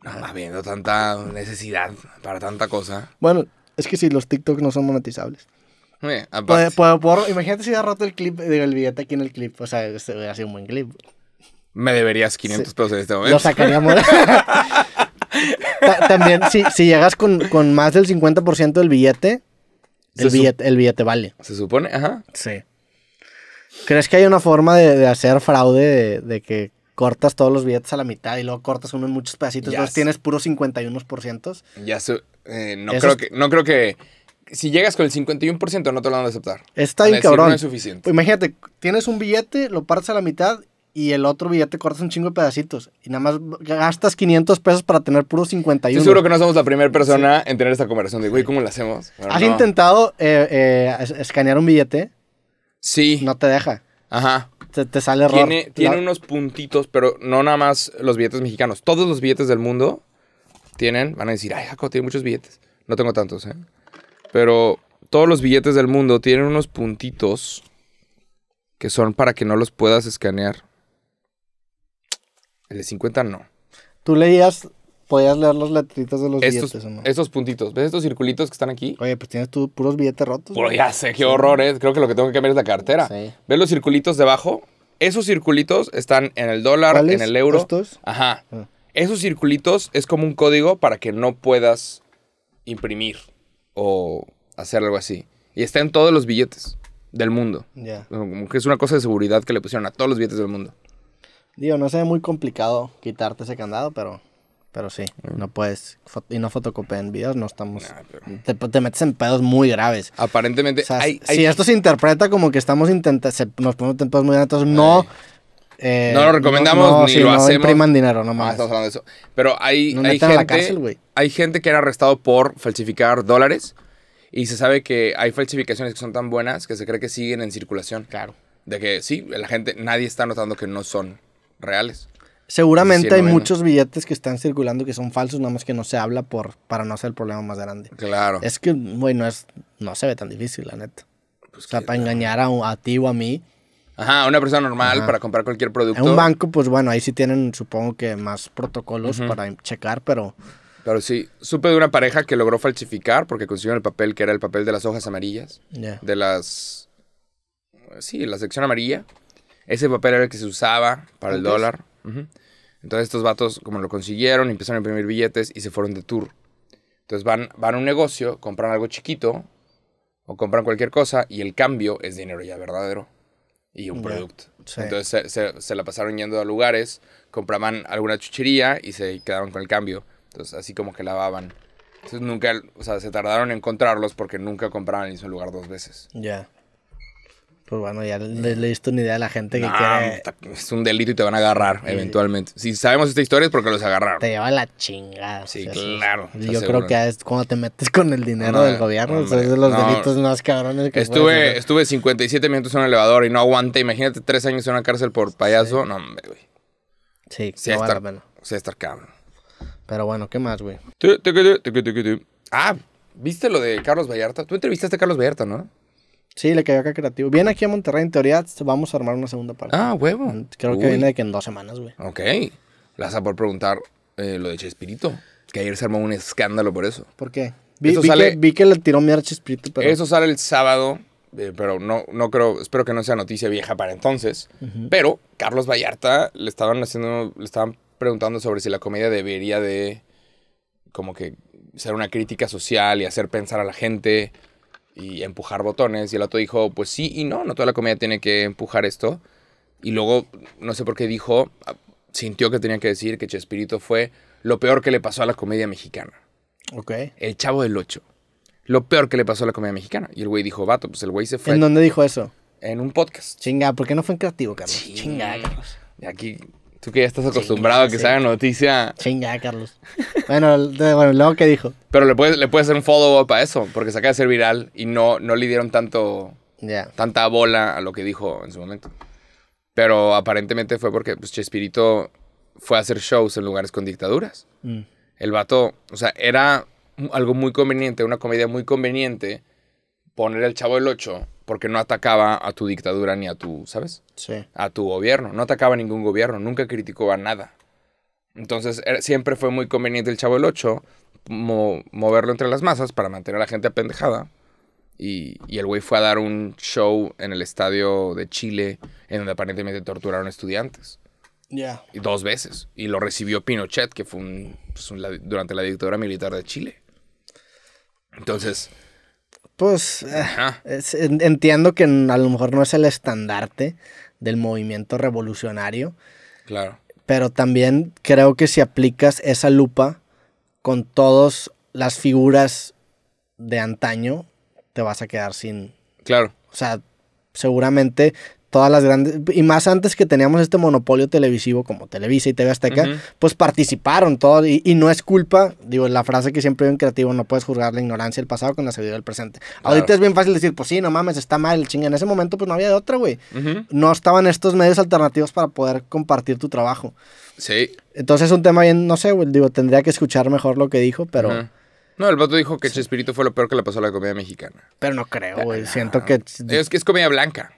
No, habiendo ah. tanta necesidad para tanta cosa. Bueno, es que si los TikTok no son monetizables. Eh, imagínate si hubiera roto el clip, el billete aquí en el clip. O sea, este hubiera sido un buen clip. Me deberías 500 pesos en este momento. Lo sacaríamos. también, si, llegas con, más del 50% del billete, el billete, vale. Se supone, ajá. Sí. ¿Crees que hay una forma de, hacer fraude de, que cortas todos los billetes a la mitad y luego cortas uno en muchos pedacitos, entonces tienes puros 51%. Ya, eh, no, creo que, no creo que... Si llegas con el 51% no te lo van a aceptar. Está bien cabrón. es suficiente. imagínate, tienes un billete, lo partes a la mitad y el otro billete cortas un chingo de pedacitos. Y nada más gastas 500 pesos para tener puros 51. Yo seguro que no somos la primera persona en tener esta conversación de, güey, ¿cómo lo hacemos? ¿Has intentado eh, eh, escanear un billete? Sí. No te deja. Ajá te, sale Tiene, tiene unos puntitos, pero no nada más los billetes mexicanos. Todos los billetes del mundo tienen, van a decir, ay, Jaco, tiene muchos billetes. No tengo tantos, ¿eh? Pero todos los billetes del mundo tienen unos puntitos que son para que no los puedas escanear. El de 50 no. Tú leías podías leer las letritos de los billetes, billetes. ¿no? Esos puntitos, ¿ves estos circulitos que están aquí? Oye, pues tienes tú puros billetes rotos. Puro, pues ya sé, qué horror, ¿eh? Creo que lo que tengo que cambiar es la cartera. ¿Ves los circulitos debajo? Esos circulitos están en el dólar, en el euro. Ajá. Ah. Esos circulitos es como un código para que no puedas imprimir o hacer algo así. Y está en todos los billetes del mundo. Ya. Que Es una cosa de seguridad que le pusieron a todos los billetes del mundo. Digo, no se muy complicado quitarte ese candado, pero pero sí, mm. no puedes. Y no en videos, no estamos. te, metes en pedos muy graves. Aparentemente. Si esto se interpreta como que estamos intentando. Nos ponemos en pedos muy graves, entonces no. Eh, no lo recomendamos no, lo ni sí, lo no hacemos. impriman dinero, no ah, más. eso. Pero hay, hay gente. hay gente que era arrestado por falsificar dólares. Y se sabe que hay falsificaciones que son tan buenas que se cree que siguen en circulación. Claro. De que sí, la gente, nadie está notando que no son reales. Seguramente hay muchos billetes que están circulando que son falsos, nada más que no se habla por, para no hacer el problema más grande. Claro. Es que, bueno, es, no se ve tan difícil, la neta. Pues o sea, para engañar a, a, ti o a mí. Ajá, una persona normal para comprar cualquier producto. En un banco, pues bueno, ahí sí tienen, supongo que más protocolos para checar, pero... pero sí. Supe de una pareja que logró falsificar porque consiguieron el papel que era el papel de las hojas amarillas. De las... Sí, la sección amarilla. Ese papel era el que se usaba para el dólar. Entonces estos vatos, como lo consiguieron, empezaron a imprimir billetes y se fueron de tour. Entonces van, van a un negocio, compran algo chiquito o compran cualquier cosa y el cambio es dinero ya verdadero y un producto. Entonces se, la pasaron yendo a lugares, compraban alguna chuchería y se quedaban con el cambio. Entonces así como que lavaban. Entonces nunca, o sea, se tardaron en encontrarlos porque nunca compraban el mismo lugar dos veces. Ya. Pues bueno, ya le, diste una idea a la gente que Es un delito y te van a agarrar eventualmente. Si sabemos esta historia es porque los agarraron. Te lleva la chingada. Sí, claro. Yo creo que es cuando te metes con el dinero del gobierno. es de los delitos más cabrones que estuve, estuve 57 minutos en un elevador y no aguante. Imagínate tres años en una cárcel por payaso. No, hombre, güey. Sí, sí, vale la pena. sí estar cabrón. Pero bueno, ¿qué más, güey? Ah, ¿viste lo de Carlos Vallarta? Tú entrevistaste a Carlos Vallarta, ¿no? Sí, le cayó acá creativo. Viene aquí a Monterrey, en teoría vamos a armar una segunda parte. Ah, huevo. Creo que viene de que en dos semanas, güey. Ok. a por preguntar eh, lo de Chespirito. Que ayer se armó un escándalo por eso. ¿Por qué? Vi, que, le tiró mierda a Chespirito, pero... Eso sale el sábado, eh, pero no, no creo, espero que no sea noticia vieja para entonces. Pero Carlos Vallarta le estaban haciendo, le estaban preguntando sobre si la comedia debería de como que ser una crítica social y hacer pensar a la gente y empujar botones. Y el otro dijo, pues sí y no, no toda la comedia tiene que empujar esto. Y luego, no sé por qué dijo, ah, sintió que tenía que decir que Chespirito fue lo peor que le pasó a la comedia mexicana. Ok. El Chavo del Ocho. Lo peor que le pasó a la comedia mexicana. Y el güey dijo, vato, pues el güey se fue. ¿En dónde dijo eso? En un podcast. Chinga, ¿por no fue en creativo, Carlos? Chinga, Carlos. aquí Tú que ya estás acostumbrado a que se haga noticia. Chinga, Carlos. Bueno, luego que dijo. Pero le puedes, le hacer un follow-up a eso, porque se acaba de ser viral y no, no le dieron tanto, tanta bola a lo que dijo en su momento. Pero aparentemente fue porque pues, Chespirito fue a hacer shows en lugares con dictaduras. Mm. El vato, o sea, era algo muy conveniente, una comedia muy conveniente, poner el chavo el 8 porque no atacaba a tu dictadura ni a tu, ¿sabes? Sí. A tu gobierno. No atacaba ningún gobierno, nunca criticó a nada. Entonces siempre fue muy conveniente el Chavo el 8 moverlo entre las masas para mantener a la gente apendejada. Y, el güey fue a dar un show en el estadio de Chile en donde aparentemente torturaron estudiantes. Ya. Y dos veces. Y lo recibió Pinochet, que fue pues, durante la dictadura militar de Chile. Entonces, pues eh, entiendo que a lo mejor no es el estandarte del movimiento revolucionario. Claro. Pero también creo que si aplicas esa lupa con todas las figuras de antaño, te vas a quedar sin. Claro. O sea, seguramente todas las grandes, y más antes que teníamos este monopolio televisivo como Televisa y TV Azteca, pues participaron todos, y, no es culpa, digo, la frase que siempre digo en creativo, no puedes juzgar la ignorancia del pasado con la sabiduría del presente. Ahorita es bien fácil decir, pues sí, no mames, está mal, chinga, en ese momento pues no había de otra, güey. No estaban estos medios alternativos para poder compartir tu trabajo. Sí. Entonces es un tema bien, no sé, güey, digo, tendría que escuchar mejor lo que dijo, pero... No, el vato dijo que Chespirito fue lo peor que le pasó a la comedia mexicana. Pero no creo, güey. Ah, siento que... Es que es comedia blanca.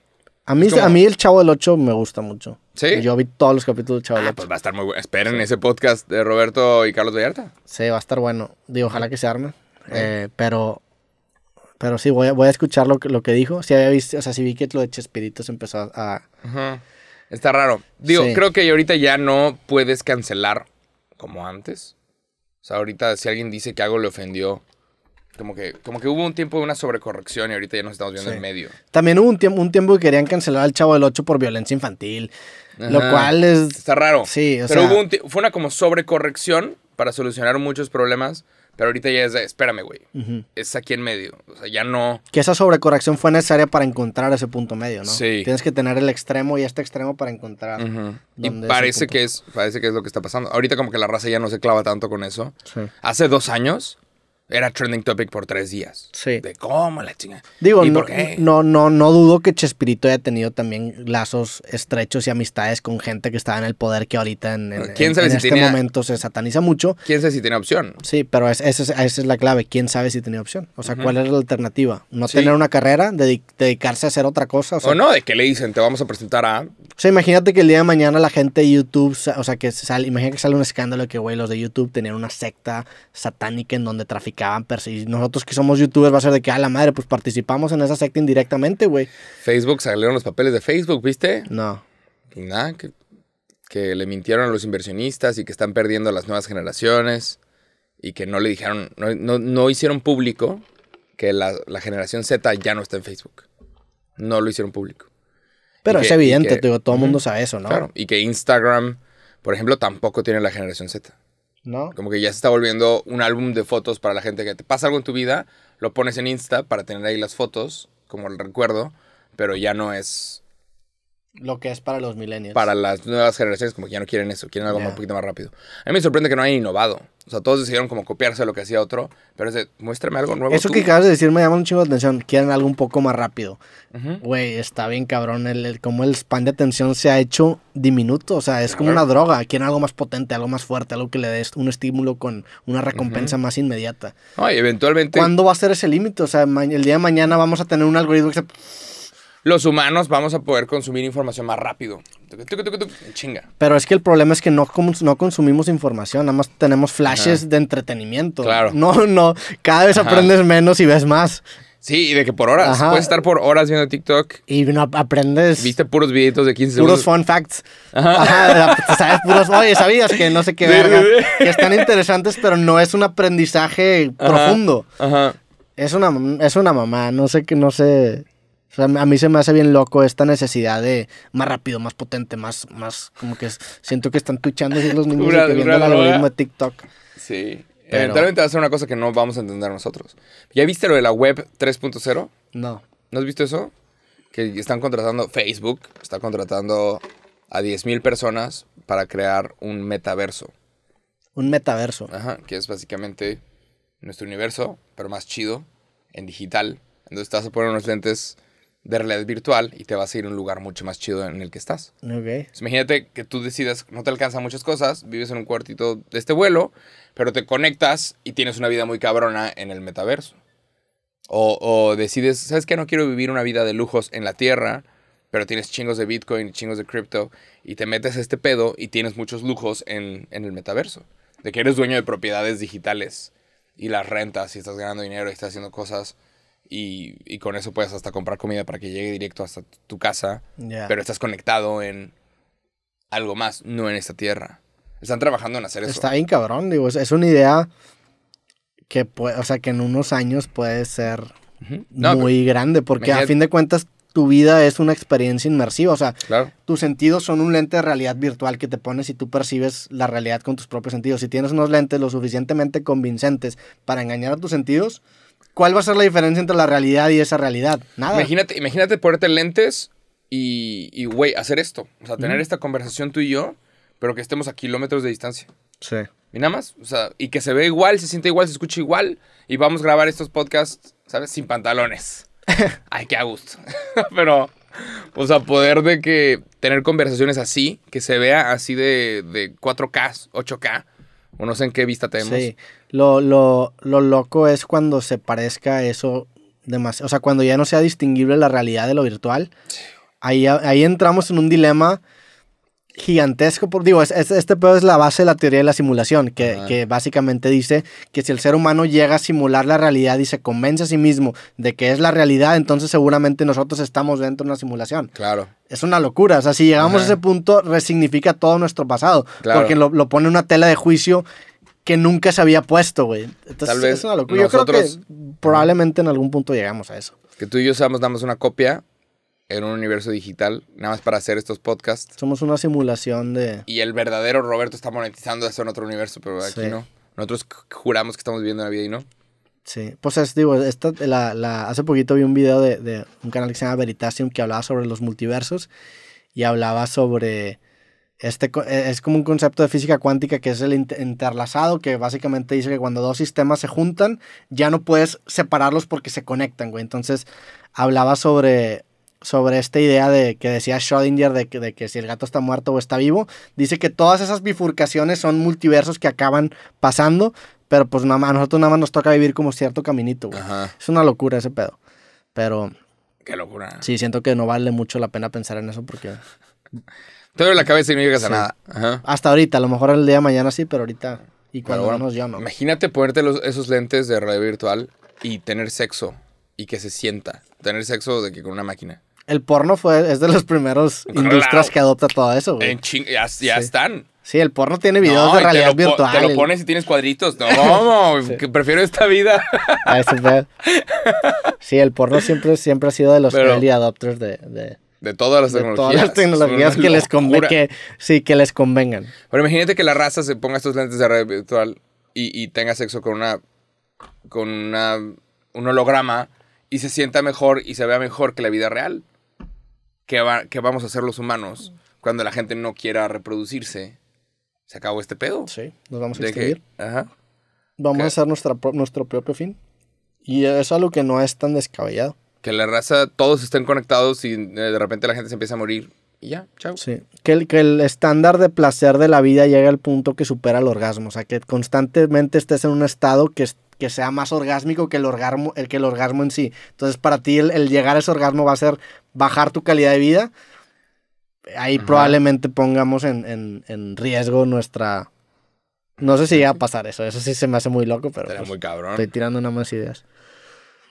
A mí, mí el Chavo del 8 me gusta mucho. Sí. Yo vi todos los capítulos del Chavo ah, del 8. pues va a estar muy bueno. Esperen ese podcast de Roberto y Carlos Vallarta. Sí, va a estar bueno. Digo, ojalá que se arme. Eh, pero, pero sí, voy a, escuchar lo que, dijo. Si había visto, o sea, si vi que lo de Chespirito se empezó a. Está raro. Digo, creo que ahorita ya no puedes cancelar como antes. O sea, ahorita si alguien dice que algo le ofendió, como que, como que hubo un tiempo de una sobrecorrección y ahorita ya nos estamos viendo en medio. También hubo un tiempo, un tiempo que querían cancelar al Chavo del 8 por violencia infantil, lo cual es... Está raro. Sí, o Pero sea... hubo un fue una como sobrecorrección para solucionar muchos problemas, pero ahorita ya es de, espérame, güey, es aquí en medio. O sea, ya no... Que esa sobrecorrección fue necesaria para encontrar ese punto medio, ¿no? Sí. Tienes que tener el extremo y este extremo para encontrar... y parece que, es, parece que es lo que está pasando. Ahorita como que la raza ya no se clava tanto con eso. Sí. Hace dos años era trending topic por tres días. Sí. De cómo la chingada. Digo, no, no, no, dudo que Chespirito haya tenido también lazos estrechos y amistades con gente que estaba en el poder que ahorita en, este momento se sataniza mucho. ¿Quién sabe si tiene opción? Sí, pero esa, es, la clave. ¿Quién sabe si tenía opción? O sea, ¿cuál es la alternativa? ¿No tener una carrera? ¿Dedicarse a hacer otra cosa? O, no, de qué le dicen, te vamos a presentar a... O sea, imagínate que el día de mañana la gente de YouTube, o sea, que sale, imagínate que sale un escándalo que, güey, los de YouTube tenían una secta satánica en donde trafican campers pero si nosotros que somos youtubers va a ser de que, a la madre, pues participamos en esa secta indirectamente, güey. Facebook salieron los papeles de Facebook, ¿viste? No. nada, que, le mintieron a los inversionistas y que están perdiendo a las nuevas generaciones y que no le dijeron, no, no, hicieron público que la, generación Z ya no está en Facebook. No lo hicieron público. Pero es evidente, todo el mundo sabe eso, ¿no? y que Instagram, por ejemplo, tampoco tiene la generación Z. Como que ya se está volviendo un álbum de fotos para la gente que te pasa algo en tu vida, lo pones en Insta para tener ahí las fotos, como el recuerdo, pero ya no es... Lo que es para los millennials. Para las nuevas generaciones, como que ya no quieren eso, quieren algo un poquito más rápido. A mí me sorprende que no hayan innovado. O sea, todos decidieron como copiarse lo que hacía otro, pero es de, muéstrame algo nuevo. Eso que acabas de decir me llama un chingo de atención. Quieren algo un poco más rápido. Güey, está bien cabrón el, el, spam el span de atención se ha hecho diminuto. O sea, es como una droga. Quieren algo más potente, algo más fuerte, algo que le dé un estímulo con una recompensa más inmediata. Ay, eventualmente. ¿Cuándo va a ser ese límite? O sea, el día de mañana vamos a tener un algoritmo que se los humanos vamos a poder consumir información más rápido. Chinga. Pero es que el problema es que no, consumimos información, nada más tenemos flashes de entretenimiento. Claro. No, no, cada vez aprendes menos y ves más. Sí, y de que por horas. Puedes estar por horas viendo TikTok. Y no aprendes. Viste puros videitos de 15 puros segundos. Puros fun facts. Ajá. Pues, sabes puros. Oye, sabías que no sé qué verga. que están interesantes, pero no es un aprendizaje profundo. Ajá. Es una, es una mamá. No sé qué, no sé. O sea, a mí se me hace bien loco esta necesidad de más rápido, más potente, más, más, como que siento que están tuchando los niños y que viendo el algoritmo de TikTok. Sí. Eventualmente va a ser una cosa que no vamos a entender nosotros. ¿Ya viste lo de la web 3.0? No. ¿No has visto eso? Que están contratando, Facebook está contratando a 10.000 personas para crear un metaverso. Un metaverso. Ajá, que es básicamente nuestro universo, pero más chido, en digital. Entonces te vas a poner unos lentes de realidad virtual y te vas a ir a un lugar mucho más chido en el que estás. Ok. imagínate que tú decidas, no te alcanzan muchas cosas, vives en un cuartito de este vuelo, pero te conectas y tienes una vida muy cabrona en el metaverso. O, o decides, ¿sabes qué? No quiero vivir una vida de lujos en la Tierra, pero tienes chingos de Bitcoin chingos de cripto y te metes a este pedo y tienes muchos lujos en, en el metaverso. De que eres dueño de propiedades digitales y las rentas y estás ganando dinero y estás haciendo cosas y, con eso puedes hasta comprar comida para que llegue directo hasta tu casa, pero estás conectado en algo más, no en esta tierra. Están trabajando en hacer eso. Está bien cabrón, digo, es, una idea que puede, o sea, que en unos años puede ser muy grande, porque a fin de cuentas tu vida es una experiencia inmersiva, o sea, tus sentidos son un lente de realidad virtual que te pones y tú percibes la realidad con tus propios sentidos. Si tienes unos lentes lo suficientemente convincentes para engañar a tus sentidos, ¿Cuál va a ser la diferencia entre la realidad y esa realidad? Nada. Imagínate, imagínate ponerte lentes y, güey, hacer esto. O sea, tener esta conversación tú y yo, pero que estemos a kilómetros de distancia. Sí. Y nada más. O sea, y que se ve igual, se siente igual, se escucha igual. Y vamos a grabar estos podcasts, ¿sabes? Sin pantalones. Ay, qué a gusto. pero, o sea, poder de que tener conversaciones así, que se vea así de, de 4K, 8K o no sé en qué vista tenemos. Sí. Lo, loco es cuando se parezca eso demasiado. O sea, cuando ya no sea distinguible la realidad de lo virtual. Sí. Ahí, ahí entramos en un dilema gigantesco, por, digo, este pedo es la base de la teoría de la simulación, que, básicamente dice que si el ser humano llega a simular la realidad y se convence a sí mismo de que es la realidad, entonces seguramente nosotros estamos dentro de una simulación. Claro. Es una locura, o sea, si llegamos a ese punto, resignifica todo nuestro pasado, porque lo, lo pone una tela de juicio que nunca se había puesto, güey. Entonces es una locura. Yo creo que probablemente en algún punto llegamos a eso. Que tú y yo seamos, damos una copia en un universo digital, nada más para hacer estos podcasts. Somos una simulación de... Y el verdadero Roberto está monetizando eso en otro universo, pero aquí no. Nosotros juramos que estamos viviendo la vida y no. Sí, pues es, digo, esta, la, la, hace poquito vi un video de, de, un canal que se llama Veritasium que hablaba sobre los multiversos y hablaba sobre, este, e, es como un concepto de física cuántica que es el interlazado, que básicamente dice que cuando dos sistemas se juntan, ya no puedes separarlos porque se conectan, güey. Entonces, hablaba sobre sobre esta idea de que decía Schrödinger de que, si el gato está muerto o está vivo. Dice que todas esas bifurcaciones son multiversos que acaban pasando, pero pues nada a nosotros nada más nos toca vivir como cierto caminito, güey. Es una locura ese pedo. Pero. Qué locura. Sí, siento que no vale mucho la pena pensar en eso porque. Te en la cabeza y no llegas a nada. Hasta ahorita, a lo mejor el día de mañana sí, pero ahorita. Y cuando bueno, ya no Imagínate ponerte los, esos lentes de radio virtual y tener sexo y que se sienta. Tener sexo de que con una máquina el porno fue, es de los primeros industrias que adopta todo eso, güey. En ya, están. Sí, el porno tiene videos de realidad virtual. Te lo pones y tienes cuadritos. No, prefiero esta vida. Ah, sí, el porno siempre, siempre ha sido de los early adopters de, de, todas las tecnologías. Todas las tecnologías que les, sí, que les convengan. Pero imagínate que la raza se ponga estos lentes de realidad virtual y, y tenga sexo con una. con una, un holograma y se sienta mejor y se vea mejor que la vida real. ¿qué, vamos a hacer los humanos cuando la gente no quiera reproducirse? Se acabó este pedo. Sí, nos vamos a extinguir. Ajá. Vamos a hacer nuestra, nuestro propio fin. Y es algo que no es tan descabellado. Que la raza, todos estén conectados y eh, de repente la gente se empieza a morir y ya, chao. Sí, que el, que el estándar de placer de la vida llega al punto que supera el orgasmo. O sea, que constantemente estés en un estado que, que sea más orgásmico que el orgasmo, el, que el orgasmo en sí. Entonces, para ti el, llegar a ese orgasmo va a ser bajar tu calidad de vida. Ahí probablemente pongamos en, en, riesgo nuestra... No sé si va a pasar eso. Eso sí se me hace muy loco, pero... es pues muy cabrón. Estoy tirando nada más ideas.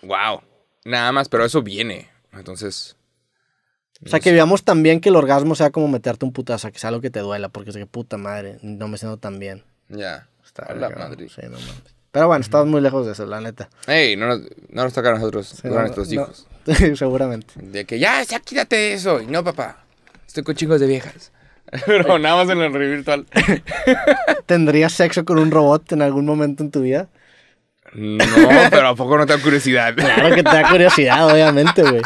Wow. Nada más, pero eso viene. Entonces... O sea, que veamos también que el orgasmo sea como meterte un putazo, que sea algo que te duela, porque es que puta madre, no me siento tan bien. Ya. Está la madre. Sí, no mames. Pero bueno, estamos muy lejos de eso, la neta. Ey, no nos, toca a nosotros, a nuestros hijos. seguramente. De que ya, ya quítate eso. Y no, papá, estoy con chicos de viejas. Pero nada más en el revirtual. virtual. ¿Tendrías sexo con un robot en algún momento en tu vida? No, pero ¿a poco no te da curiosidad? Claro que te da curiosidad, obviamente, güey.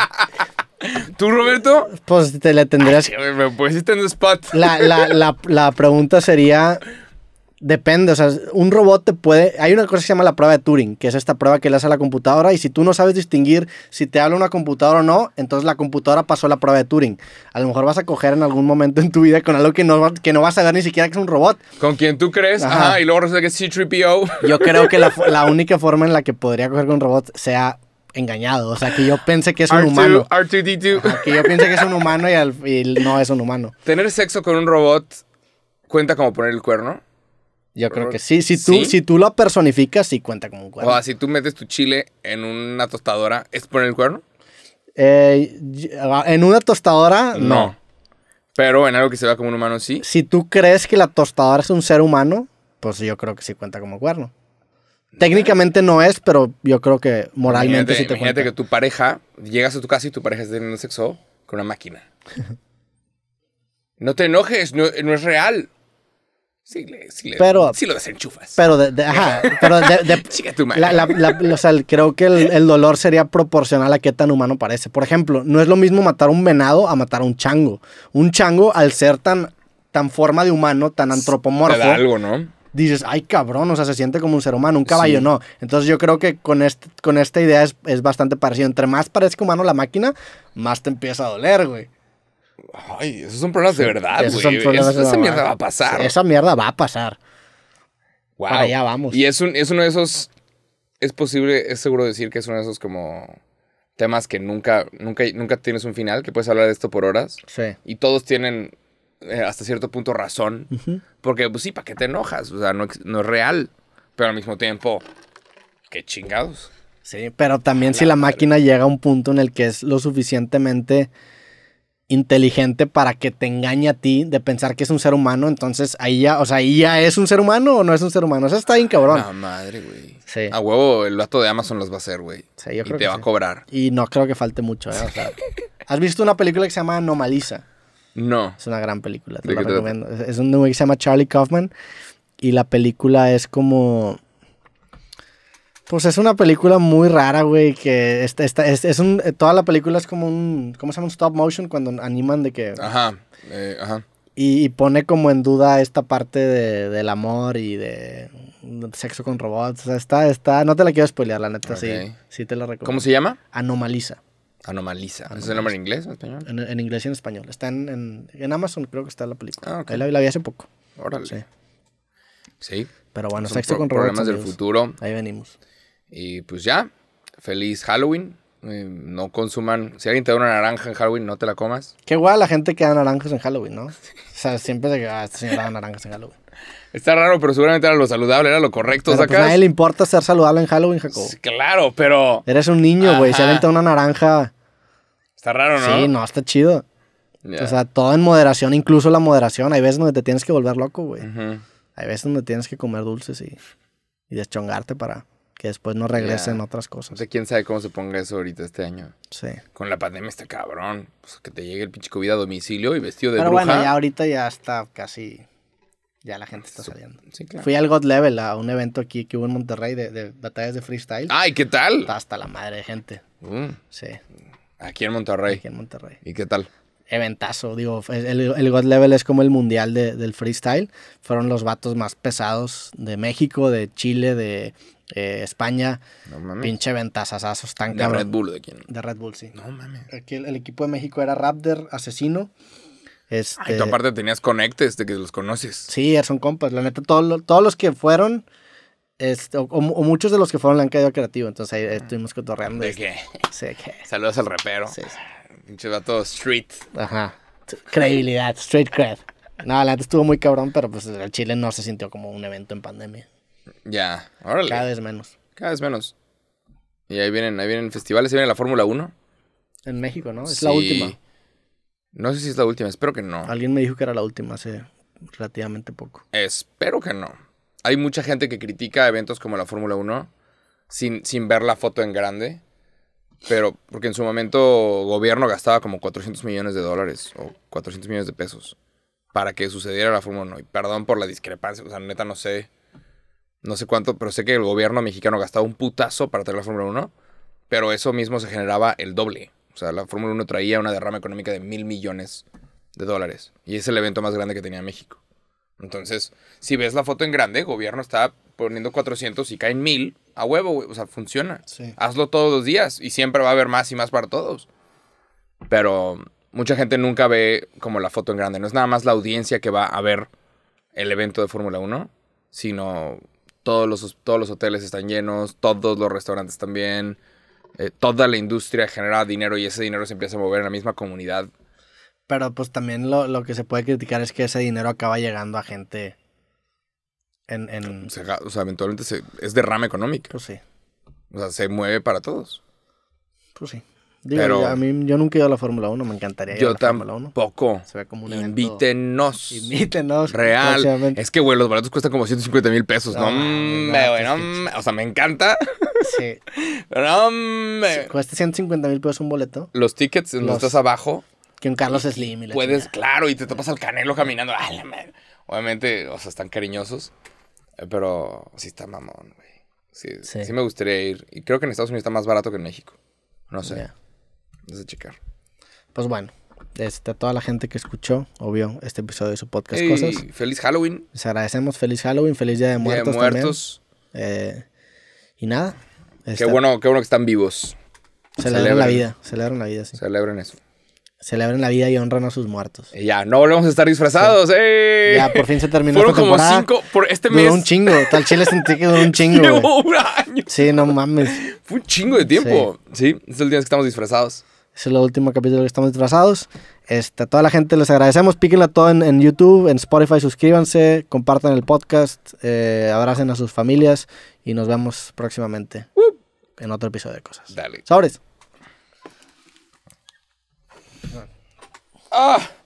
¿Tú, Roberto? Pues te la tendrías. Ay, me pusiste en el spot. La, la, la, la pregunta sería: Depende, o sea, un robot te puede... Hay una cosa que se llama la prueba de Turing, que es esta prueba que le hace a la computadora y si tú no sabes distinguir si te habla una computadora o no, entonces la computadora pasó la prueba de Turing. A lo mejor vas a coger en algún momento en tu vida con algo que no, que no vas a ver ni siquiera que es un robot. Con quien tú crees, ajá, ah, y luego resulta que es C-3PO. Yo creo que la, única forma en la que podría coger con un robot sea engañado, o sea, que yo pensé que es un humano. R2D2. que yo pensé que es un humano y, al, y no es un humano. Tener sexo con un robot cuenta como poner el cuerno. Yo creo que sí. Si tú, si tú la personificas, sí cuenta como un cuerno. O si tú metes tu chile en una tostadora, ¿es por el cuerno? Eh, ah, en una tostadora, no. Pero en algo que se vea como un humano, sí. Si tú crees que la tostadora es un ser humano, pues yo creo que sí cuenta como cuerno. Técnicamente no es, pero yo creo que moralmente sí te imagínate que tu pareja, llegas a tu casa y tu pareja está teniendo sexo con una máquina. no te enojes, no, no es real. Sí, sí, pero, sí lo desenchufas. Pero, de, ajá, pero de, o sea, creo que el, dolor sería proporcional a qué tan humano parece. Por ejemplo, no es lo mismo matar un venado a matar a un chango. Un chango, al ser tan, tan forma de humano, tan antropomorfo... algo, ¿no? Dices, ay cabrón, o sea, se siente como un ser humano, un caballo no. Entonces yo creo que con, con esta idea es, es bastante parecido. Entre más parezca humano la máquina, más te empieza a doler, güey. Ay, esos son problemas de verdad, güey. esa mierda va a pasar. Esa mierda va a pasar. Para vamos. Y es, es uno de esos. Es posible, es seguro decir que es uno de esos como temas que nunca, nunca, nunca tienes un final, que puedes hablar de esto por horas. Sí. Y todos tienen eh, hasta cierto punto razón. Porque, pues sí, ¿para qué te enojas? O sea, no, es real. Pero al mismo tiempo, qué chingados. Sí, pero también si la máquina llega a un punto en el que es lo suficientemente inteligente para que te engañe a ti de pensar que es un ser humano. Entonces, ahí ya, o sea, ahí ya es un ser humano o no es un ser humano. Eso está bien cabrón. Ah, madre, güey. Sí. A huevo, el vato de Amazon los va a hacer, güey. Sí, yo creo y te va a cobrar. Y no creo que falte mucho, ¿eh? O sea, ¿has visto una película que se llama Anomaliza? No. Es una gran película, te la recomiendo. Es un güey que se llama Charlie Kaufman y la película es como pues es una película muy rara, güey, que es, un, eh, toda la película es como un, ¿cómo se llama? stop motion cuando animan de que... Ajá, eh, ajá. Y, pone como en duda esta parte de, del amor y de, sexo con robots. O sea, está, está, no te la quiero spoilear, la neta, sí, sí te la recomiendo. ¿Cómo se llama? Anomaliza. Anomaliza. ¿Es el nombre en inglés o en español? En, inglés y en español. Está en, en, Amazon, creo que está la película. Ah, ok. Ahí la, vi hace poco. Órale. Sí. Pero bueno, sexo con robots. Problemas del futuro. Ahí venimos. Y pues ya, feliz Halloween. Eh, no consuman. Si alguien te da una naranja en Halloween, no te la comas. Qué guay la gente que da naranjas en Halloween, ¿no? O sea, siempre se ah, este señora da naranjas en Halloween. Está raro, pero seguramente era lo saludable, era lo correcto. ¿sabes? Pues, a nadie le importa ser saludable en Halloween, Jacob. claro, pero. Eres un niño, güey. Si alguien te da una naranja. Está raro, ¿no? Sí, no, está chido. O sea, todo en moderación, incluso la moderación. Hay veces donde te tienes que volver loco, güey. Hay veces donde tienes que comer dulces y, y deschongarte para que después no regresen otras cosas. No sé quién sabe cómo se ponga eso ahorita este año. Sí. Con la pandemia está cabrón. Pues que te llegue el pinche COVID a domicilio y vestido de Pero bueno, ya ahorita ya está casi. Ya la gente está saliendo. Sí, claro. Fui al God Level a un evento aquí que hubo en Monterrey de, batallas de freestyle. ¡Ay, qué tal! Está hasta la madre de gente. Mm. Sí. Aquí en Monterrey. Aquí en Monterrey. ¿Y qué tal? eventazo. Digo, el, God Level es como el mundial del freestyle. Fueron los vatos más pesados de México, de Chile, de eh, España. No mames. Pinche tan cabrón. ¿De Red Bull de quién? De Red Bull, sí. No mames. Aquí el, equipo de México era Raptor, Asesino. Este... tú aparte tenías conectes de que los conoces. Sí, er, son compas. La neta, todos los que fueron... Este, o, muchos de los que fueron le han caído creativo, entonces ahí eh, ah. estuvimos cotorreando. ¿De qué? que... Saludos al repero. Sí, sí. Pinche vato street. Ajá. Credibilidad, street cred. No, la estuvo muy cabrón, pero pues el Chile no se sintió como un evento en pandemia. Ya, órale. Cada vez menos. Cada vez menos. Y ahí vienen, ahí vienen festivales, ahí viene la Fórmula 1. En México, ¿no? Es la última. No sé si es la última, espero que no. Alguien me dijo que era la última hace relativamente poco. Espero que no. Hay mucha gente que critica eventos como la Fórmula 1 sin, sin ver la foto en grande. Pero, porque en su momento gobierno gastaba como 400 millones de dólares o 400 millones de pesos para que sucediera la Fórmula 1. Y perdón por la discrepancia, o sea, neta no sé, no sé cuánto, pero sé que el gobierno mexicano gastaba un putazo para tener la Fórmula 1, pero eso mismo se generaba el doble. O sea, la Fórmula 1 traía una derrama económica de mil millones de dólares. Y es el evento más grande que tenía México. Entonces, si ves la foto en grande, gobierno está poniendo 400 y caen mil a huevo, O sea, funciona. Hazlo todos los días y siempre va a haber más y más para todos. Pero mucha gente nunca ve como la foto en grande. No es nada más la audiencia que va a ver el evento de Fórmula 1, sino todos los, todos los hoteles están llenos, todos los restaurantes también. Eh, toda la industria genera dinero y ese dinero se empieza a mover en la misma comunidad. Pero pues también lo, lo que se puede criticar es que ese dinero acaba llegando a gente en, en... o sea, eventualmente se, es derrame económico. Pues sí. O sea, se mueve para todos. Pues sí. Pero a mí yo nunca he ido a la Fórmula 1, me encantaría ir yo a la Fórmula 1. Tampoco. Se ve como un Invítenos. Evento... Invítenos. Real. Es que, güey, los baratos cuestan como 150 mil pesos. No, no, güey, pues O sea, me encanta. Sí. Pero no, cuesta 150 mil pesos un boleto. Los tickets, los... estás abajo. Que un Carlos Slim. Y puedes, claro, y te topas al canelo caminando. Obviamente, o sea, están cariñosos. Eh, pero sí está mamón, güey. Sí, sí. me gustaría ir. Y creo que en Estados Unidos está más barato que en México. No sé. Yeah. checar. Pues bueno, este, toda la gente que escuchó, o vio este episodio de su podcast Cosas. Feliz Halloween. Les agradecemos. Feliz Halloween. Feliz Día de Muertos. Día de Muertos. Eh, y nada. qué, este, bueno, qué bueno que están vivos. celebran la vida. celebran la vida, sí. Celebren eso. Celebren la vida y honran a sus muertos. Y ya, no volvemos a estar disfrazados, ¡eh! Ya, por fin se terminó Fueron esta temporada. como cinco, por este mes. Duró un chingo, tal chile sentí que duró un chingo. un año. Sí, no mames. Fue un chingo de tiempo. Sí, es el día que estamos disfrazados. Es el último capítulo que estamos disfrazados. Este, a toda la gente les agradecemos. Píquenla todo en, YouTube, en Spotify, suscríbanse, compartan el podcast, eh, abracen a sus familias y nos vemos próximamente en otro episodio de Cosas. Dale. Sobres. Ah!